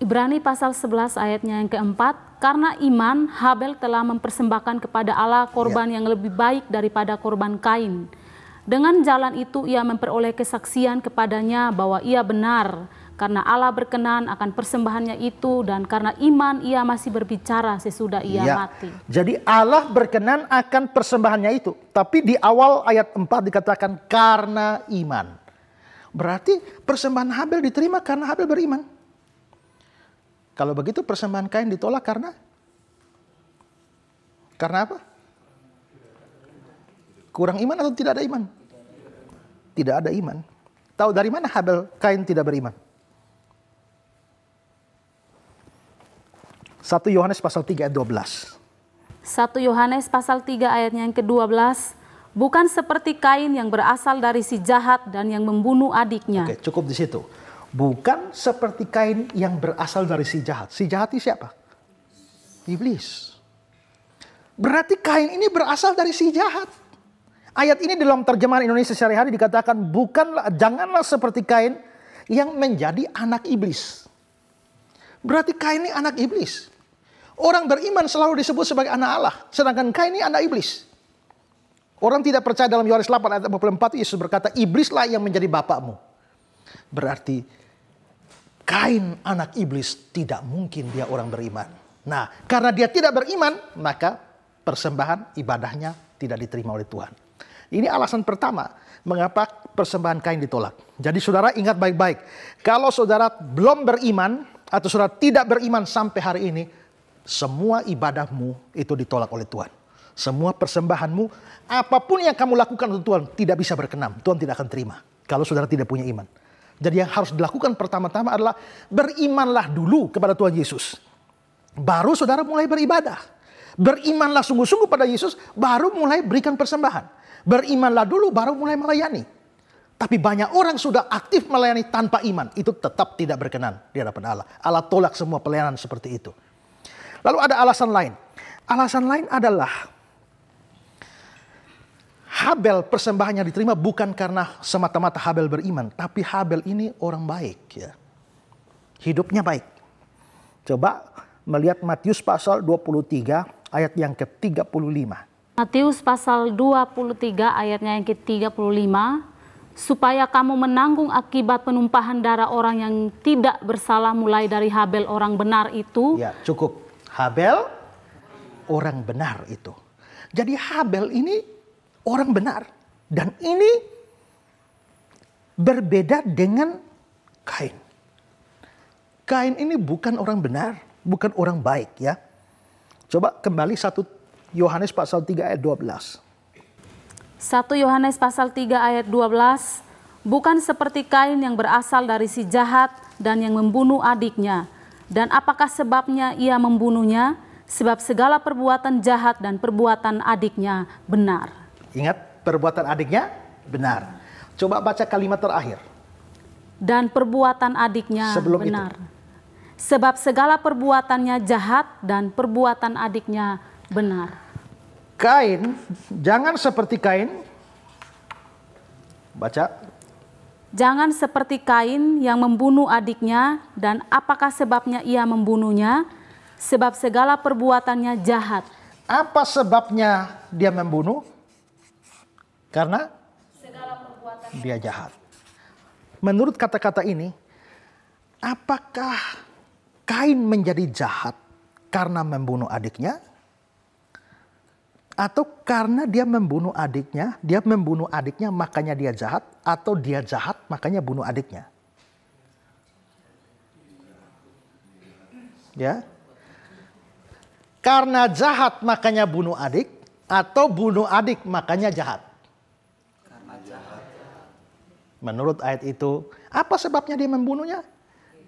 Ibrani pasal 11 ayatnya yang keempat, karena iman Habel telah mempersembahkan kepada Allah korban ya. yang lebih baik daripada korban Kain. Dengan jalan itu ia memperoleh kesaksian kepadanya bahwa ia benar, karena Allah berkenan akan persembahannya itu dan karena iman ia masih berbicara sesudah ia ya. mati. Jadi Allah berkenan akan persembahannya itu, tapi di awal ayat 4 dikatakan karena iman. Berarti persembahan Habel diterima karena Habel beriman. Kalau begitu persembahan Kain ditolak karena karena apa? Kurang iman atau tidak ada iman? Tidak ada iman. Tahu dari mana Habel Kain tidak beriman? 1 Yohanes pasal 3 ayat 12. 1 Yohanes pasal 3 ayatnya yang ke-12 bukan seperti Kain yang berasal dari si jahat dan yang membunuh adiknya. Oke, cukup di situ. Bukan seperti Kain yang berasal dari si jahat. Si jahat itu siapa? Iblis. Berarti Kain ini berasal dari si jahat. Ayat ini dalam terjemahan Indonesia sehari-hari dikatakan bukanlah janganlah seperti Kain yang menjadi anak iblis. Berarti Kain ini anak iblis. Orang beriman selalu disebut sebagai anak Allah, sedangkan Kain ini anak iblis. Orang tidak percaya dalam Yohanes 8 ayat 24 Yesus berkata, "Iblislah yang menjadi bapakmu." Berarti Kain anak iblis tidak mungkin dia orang beriman. Nah, karena dia tidak beriman, maka persembahan ibadahnya tidak diterima oleh Tuhan. Ini alasan pertama mengapa persembahan Kain ditolak. Jadi saudara ingat baik-baik, kalau saudara belum beriman atau saudara tidak beriman sampai hari ini, semua ibadahmu itu ditolak oleh Tuhan. Semua persembahanmu, apapun yang kamu lakukan untuk Tuhan tidak bisa berkenan. Tuhan tidak akan terima kalau saudara tidak punya iman. Jadi yang harus dilakukan pertama-tama adalah berimanlah dulu kepada Tuhan Yesus. Baru saudara mulai beribadah. Berimanlah sungguh-sungguh pada Yesus, baru mulai berikan persembahan. Berimanlah dulu, baru mulai melayani. Tapi banyak orang sudah aktif melayani tanpa iman. Itu tetap tidak berkenan di hadapan Allah. Allah tolak semua pelayanan seperti itu. Lalu ada alasan lain. Alasan lain adalah Habel persembahannya diterima bukan karena semata-mata Habel beriman, tapi Habel ini orang baik ya. Hidupnya baik. Coba melihat Matius pasal 23 ayat yang ke-35. Matius pasal 23 ayatnya yang ke-35 supaya kamu menanggung akibat penumpahan darah orang yang tidak bersalah mulai dari Habel orang benar itu. Ya, cukup. Habel orang benar itu. Jadi Habel ini orang benar. Dan ini berbeda dengan Kain. Kain ini bukan orang benar, bukan orang baik ya. Coba kembali satu Yohanes pasal 3 ayat 12. 1 Yohanes pasal 3 ayat 12, bukan seperti Kain yang berasal dari si jahat dan yang membunuh adiknya. Dan apakah sebabnya ia membunuhnya? Sebab segala perbuatan jahat dan perbuatan adiknya benar. Ingat, perbuatan adiknya benar. Coba baca kalimat terakhir. Dan perbuatan adiknya Sebelum benar. Itu. Sebab segala perbuatannya jahat dan perbuatan adiknya benar. Kain, jangan seperti kain. Baca. Jangan seperti kain yang membunuh adiknya dan apakah sebabnya ia membunuhnya? Sebab segala perbuatannya jahat. Apa sebabnya dia membunuh? Karena dia jahat. Menurut kata-kata ini, apakah Kain menjadi jahat karena membunuh adiknya? Atau karena dia membunuh adiknya, dia membunuh adiknya makanya dia jahat, atau dia jahat makanya bunuh adiknya? Ya. Karena jahat makanya bunuh adik, atau bunuh adik makanya jahat? Menurut ayat itu, apa sebabnya dia membunuhnya?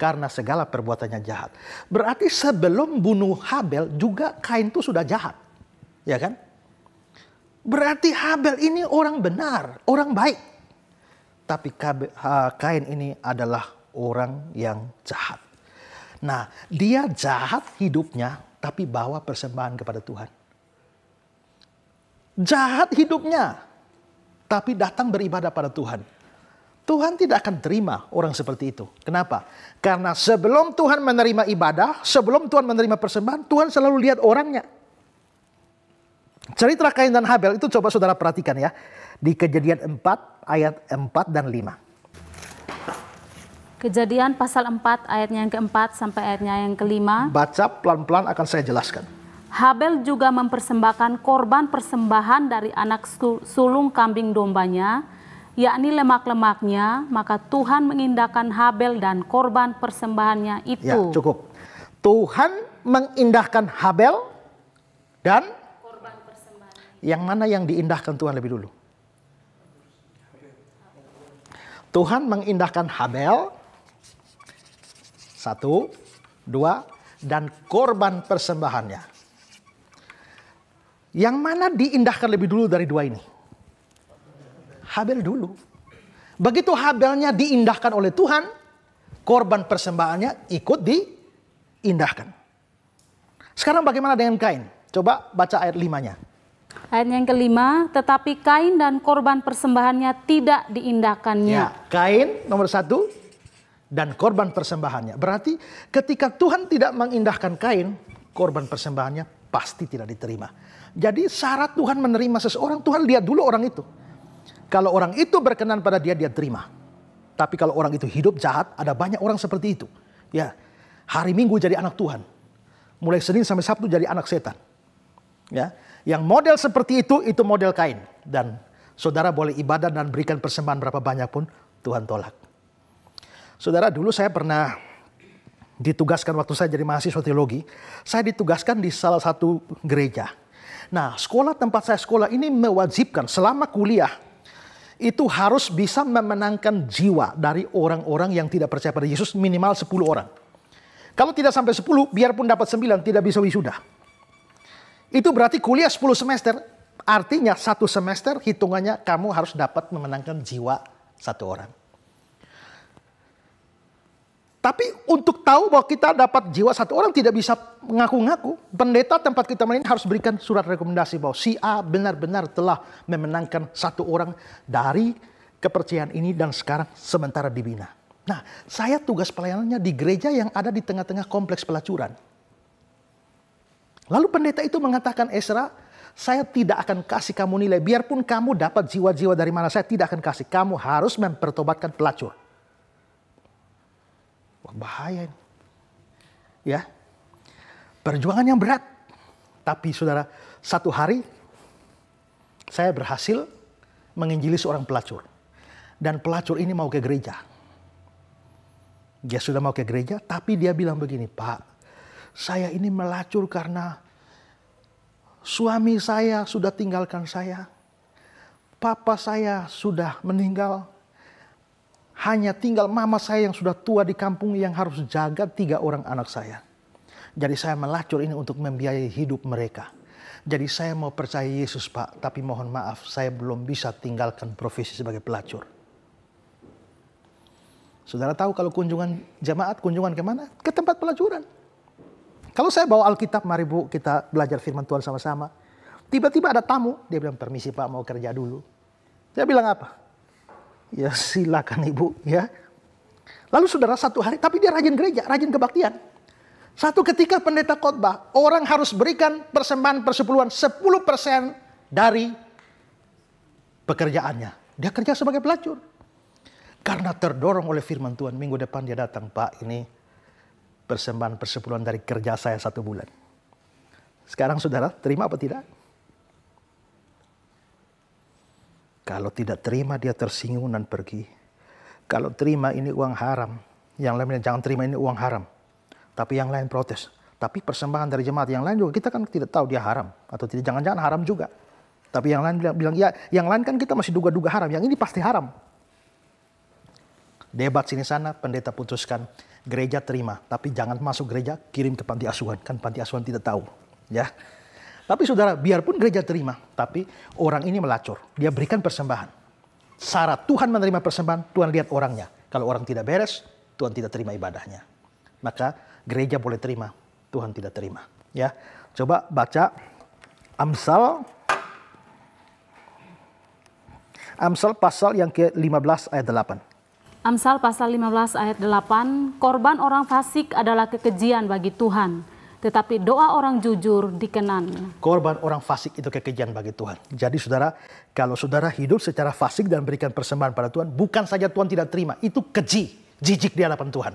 Karena segala perbuatannya jahat. Berarti sebelum bunuh Habel juga Kain itu sudah jahat. Ya kan? Berarti Habel ini orang benar, orang baik. Tapi Kain ini adalah orang yang jahat. Nah, dia jahat hidupnya tapi bawa persembahan kepada Tuhan. Jahat hidupnya tapi datang beribadah pada Tuhan Tuhan tidak akan terima orang seperti itu. Kenapa? Karena sebelum Tuhan menerima ibadah, sebelum Tuhan menerima persembahan, Tuhan selalu lihat orangnya. Cerita Kain dan Habel itu coba saudara perhatikan ya. Di kejadian 4 ayat 4 dan 5. Kejadian pasal 4 ayatnya yang keempat sampai ayatnya yang kelima. Baca pelan-pelan akan saya jelaskan. Habel juga mempersembahkan korban persembahan dari anak sulung kambing dombanya yakni lemak-lemaknya, maka Tuhan mengindahkan Habel dan korban persembahannya itu. Ya, cukup. Tuhan mengindahkan Habel dan korban persembahan. Yang mana yang diindahkan Tuhan lebih dulu? Tuhan mengindahkan Habel satu, dua, dan korban persembahannya. Yang mana diindahkan lebih dulu dari dua ini? Habel dulu. Begitu Habelnya diindahkan oleh Tuhan, korban persembahannya ikut diindahkan. Sekarang bagaimana dengan Kain? Coba baca ayat limanya. Ayat yang kelima, tetapi Kain dan korban persembahannya tidak diindahkannya. Ya, kain nomor satu dan korban persembahannya. Berarti ketika Tuhan tidak mengindahkan Kain, korban persembahannya pasti tidak diterima. Jadi syarat Tuhan menerima seseorang, Tuhan lihat dulu orang itu. Kalau orang itu berkenan pada dia, dia terima. Tapi kalau orang itu hidup jahat, ada banyak orang seperti itu. Ya, hari Minggu jadi anak Tuhan. Mulai Senin sampai Sabtu jadi anak setan. Ya, yang model seperti itu, itu model kain. Dan saudara boleh ibadah dan berikan persembahan berapa banyak pun, Tuhan tolak. Saudara, dulu saya pernah ditugaskan waktu saya jadi mahasiswa teologi, saya ditugaskan di salah satu gereja. Nah, sekolah tempat saya sekolah ini mewajibkan selama kuliah itu harus bisa memenangkan jiwa dari orang-orang yang tidak percaya pada Yesus minimal 10 orang. Kalau tidak sampai 10, biarpun dapat 9 tidak bisa wisuda. Itu berarti kuliah 10 semester, artinya satu semester hitungannya kamu harus dapat memenangkan jiwa satu orang. Tapi untuk tahu bahwa kita dapat jiwa satu orang tidak bisa mengaku-ngaku. Pendeta tempat kita main harus berikan surat rekomendasi bahwa si A benar-benar telah memenangkan satu orang dari kepercayaan ini dan sekarang sementara dibina. Nah, saya tugas pelayanannya di gereja yang ada di tengah-tengah kompleks pelacuran. Lalu pendeta itu mengatakan Esra, saya tidak akan kasih kamu nilai. Biarpun kamu dapat jiwa-jiwa dari mana, saya tidak akan kasih. Kamu harus mempertobatkan pelacur. Wah, bahaya ini. Ya. Perjuangan yang berat. Tapi saudara, satu hari saya berhasil menginjili seorang pelacur. Dan pelacur ini mau ke gereja. Dia sudah mau ke gereja, tapi dia bilang begini, Pak, saya ini melacur karena suami saya sudah tinggalkan saya. Papa saya sudah meninggal. Hanya tinggal mama saya yang sudah tua di kampung yang harus jaga tiga orang anak saya. Jadi saya melacur ini untuk membiayai hidup mereka. Jadi saya mau percaya Yesus Pak, tapi mohon maaf saya belum bisa tinggalkan profesi sebagai pelacur. Saudara tahu kalau kunjungan jemaat, kunjungan kemana? Ke tempat pelacuran. Kalau saya bawa Alkitab, mari bu kita belajar firman Tuhan sama-sama. Tiba-tiba ada tamu, dia bilang permisi pak mau kerja dulu. Saya bilang apa? ya silakan ibu ya. Lalu saudara satu hari, tapi dia rajin gereja, rajin kebaktian. Satu ketika pendeta khotbah, orang harus berikan persembahan persepuluhan 10% dari pekerjaannya. Dia kerja sebagai pelacur. Karena terdorong oleh firman Tuhan, minggu depan dia datang, Pak ini persembahan persepuluhan dari kerja saya satu bulan. Sekarang saudara terima apa tidak? Kalau tidak terima dia tersinggung dan pergi. Kalau terima ini uang haram. Yang lain jangan terima ini uang haram. Tapi yang lain protes. Tapi persembahan dari jemaat yang lain juga kita kan tidak tahu dia haram atau tidak. Jangan-jangan haram juga. Tapi yang lain bilang, bilang ya, yang lain kan kita masih duga-duga haram. Yang ini pasti haram. Debat sini sana, pendeta putuskan gereja terima, tapi jangan masuk gereja, kirim ke panti asuhan. Kan panti asuhan tidak tahu, ya. Tapi saudara, biarpun gereja terima, tapi orang ini melacur. Dia berikan persembahan. Syarat Tuhan menerima persembahan, Tuhan lihat orangnya. Kalau orang tidak beres, Tuhan tidak terima ibadahnya. Maka gereja boleh terima, Tuhan tidak terima. Ya, coba baca Amsal Amsal pasal yang ke-15 ayat 8. Amsal pasal 15 ayat 8, korban orang fasik adalah kekejian bagi Tuhan, tetapi doa orang jujur dikenan. Korban orang fasik itu kekejian bagi Tuhan. Jadi saudara, kalau saudara hidup secara fasik dan berikan persembahan pada Tuhan, bukan saja Tuhan tidak terima, itu keji, jijik di hadapan Tuhan.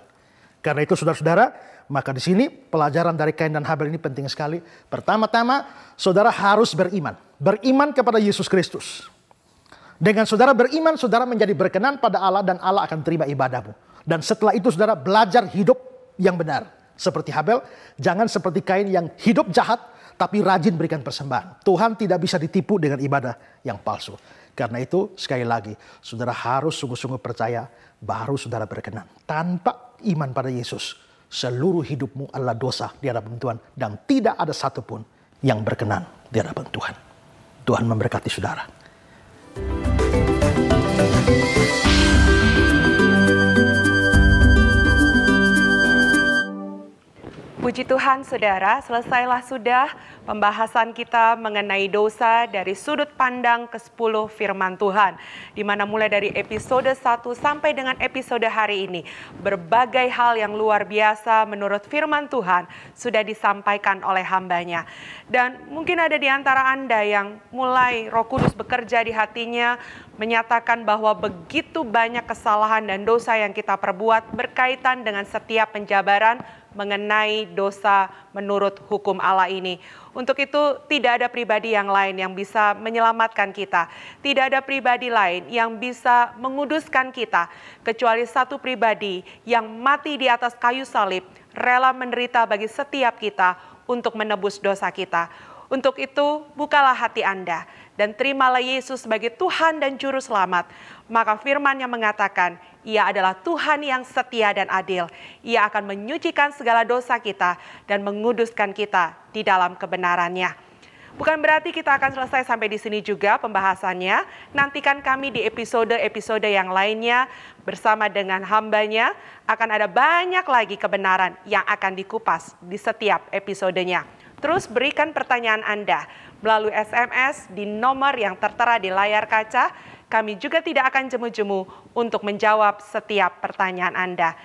Karena itu saudara-saudara, maka di sini pelajaran dari Kain dan Habel ini penting sekali. Pertama-tama, saudara harus beriman. Beriman kepada Yesus Kristus. Dengan saudara beriman, saudara menjadi berkenan pada Allah dan Allah akan terima ibadahmu. Dan setelah itu saudara belajar hidup yang benar seperti Habel, jangan seperti Kain yang hidup jahat tapi rajin berikan persembahan. Tuhan tidak bisa ditipu dengan ibadah yang palsu. Karena itu sekali lagi, saudara harus sungguh-sungguh percaya baru saudara berkenan. Tanpa iman pada Yesus, seluruh hidupmu adalah dosa di hadapan Tuhan dan tidak ada satupun yang berkenan di hadapan Tuhan. Tuhan memberkati saudara. Puji Tuhan, saudara, selesailah sudah pembahasan kita mengenai dosa dari sudut pandang ke-10 firman Tuhan. Di mana mulai dari episode 1 sampai dengan episode hari ini, berbagai hal yang luar biasa menurut firman Tuhan sudah disampaikan oleh hambanya. Dan mungkin ada di antara Anda yang mulai roh kudus bekerja di hatinya, menyatakan bahwa begitu banyak kesalahan dan dosa yang kita perbuat berkaitan dengan setiap penjabaran mengenai dosa menurut hukum Allah ini. Untuk itu tidak ada pribadi yang lain yang bisa menyelamatkan kita. Tidak ada pribadi lain yang bisa menguduskan kita kecuali satu pribadi yang mati di atas kayu salib rela menderita bagi setiap kita untuk menebus dosa kita. Untuk itu, bukalah hati Anda dan terimalah Yesus sebagai Tuhan dan Juru Selamat. Maka firman yang mengatakan, ia adalah Tuhan yang setia dan adil. Ia akan menyucikan segala dosa kita dan menguduskan kita di dalam kebenarannya. Bukan berarti kita akan selesai sampai di sini juga pembahasannya. Nantikan kami di episode-episode yang lainnya bersama dengan hambanya. Akan ada banyak lagi kebenaran yang akan dikupas di setiap episodenya. Terus berikan pertanyaan Anda melalui SMS di nomor yang tertera di layar kaca kami juga tidak akan jemu-jemu untuk menjawab setiap pertanyaan Anda.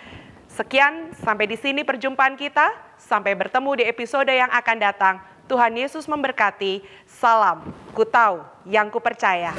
Sekian, sampai di sini perjumpaan kita. Sampai bertemu di episode yang akan datang. Tuhan Yesus memberkati. Salam, ku tahu yang ku percaya.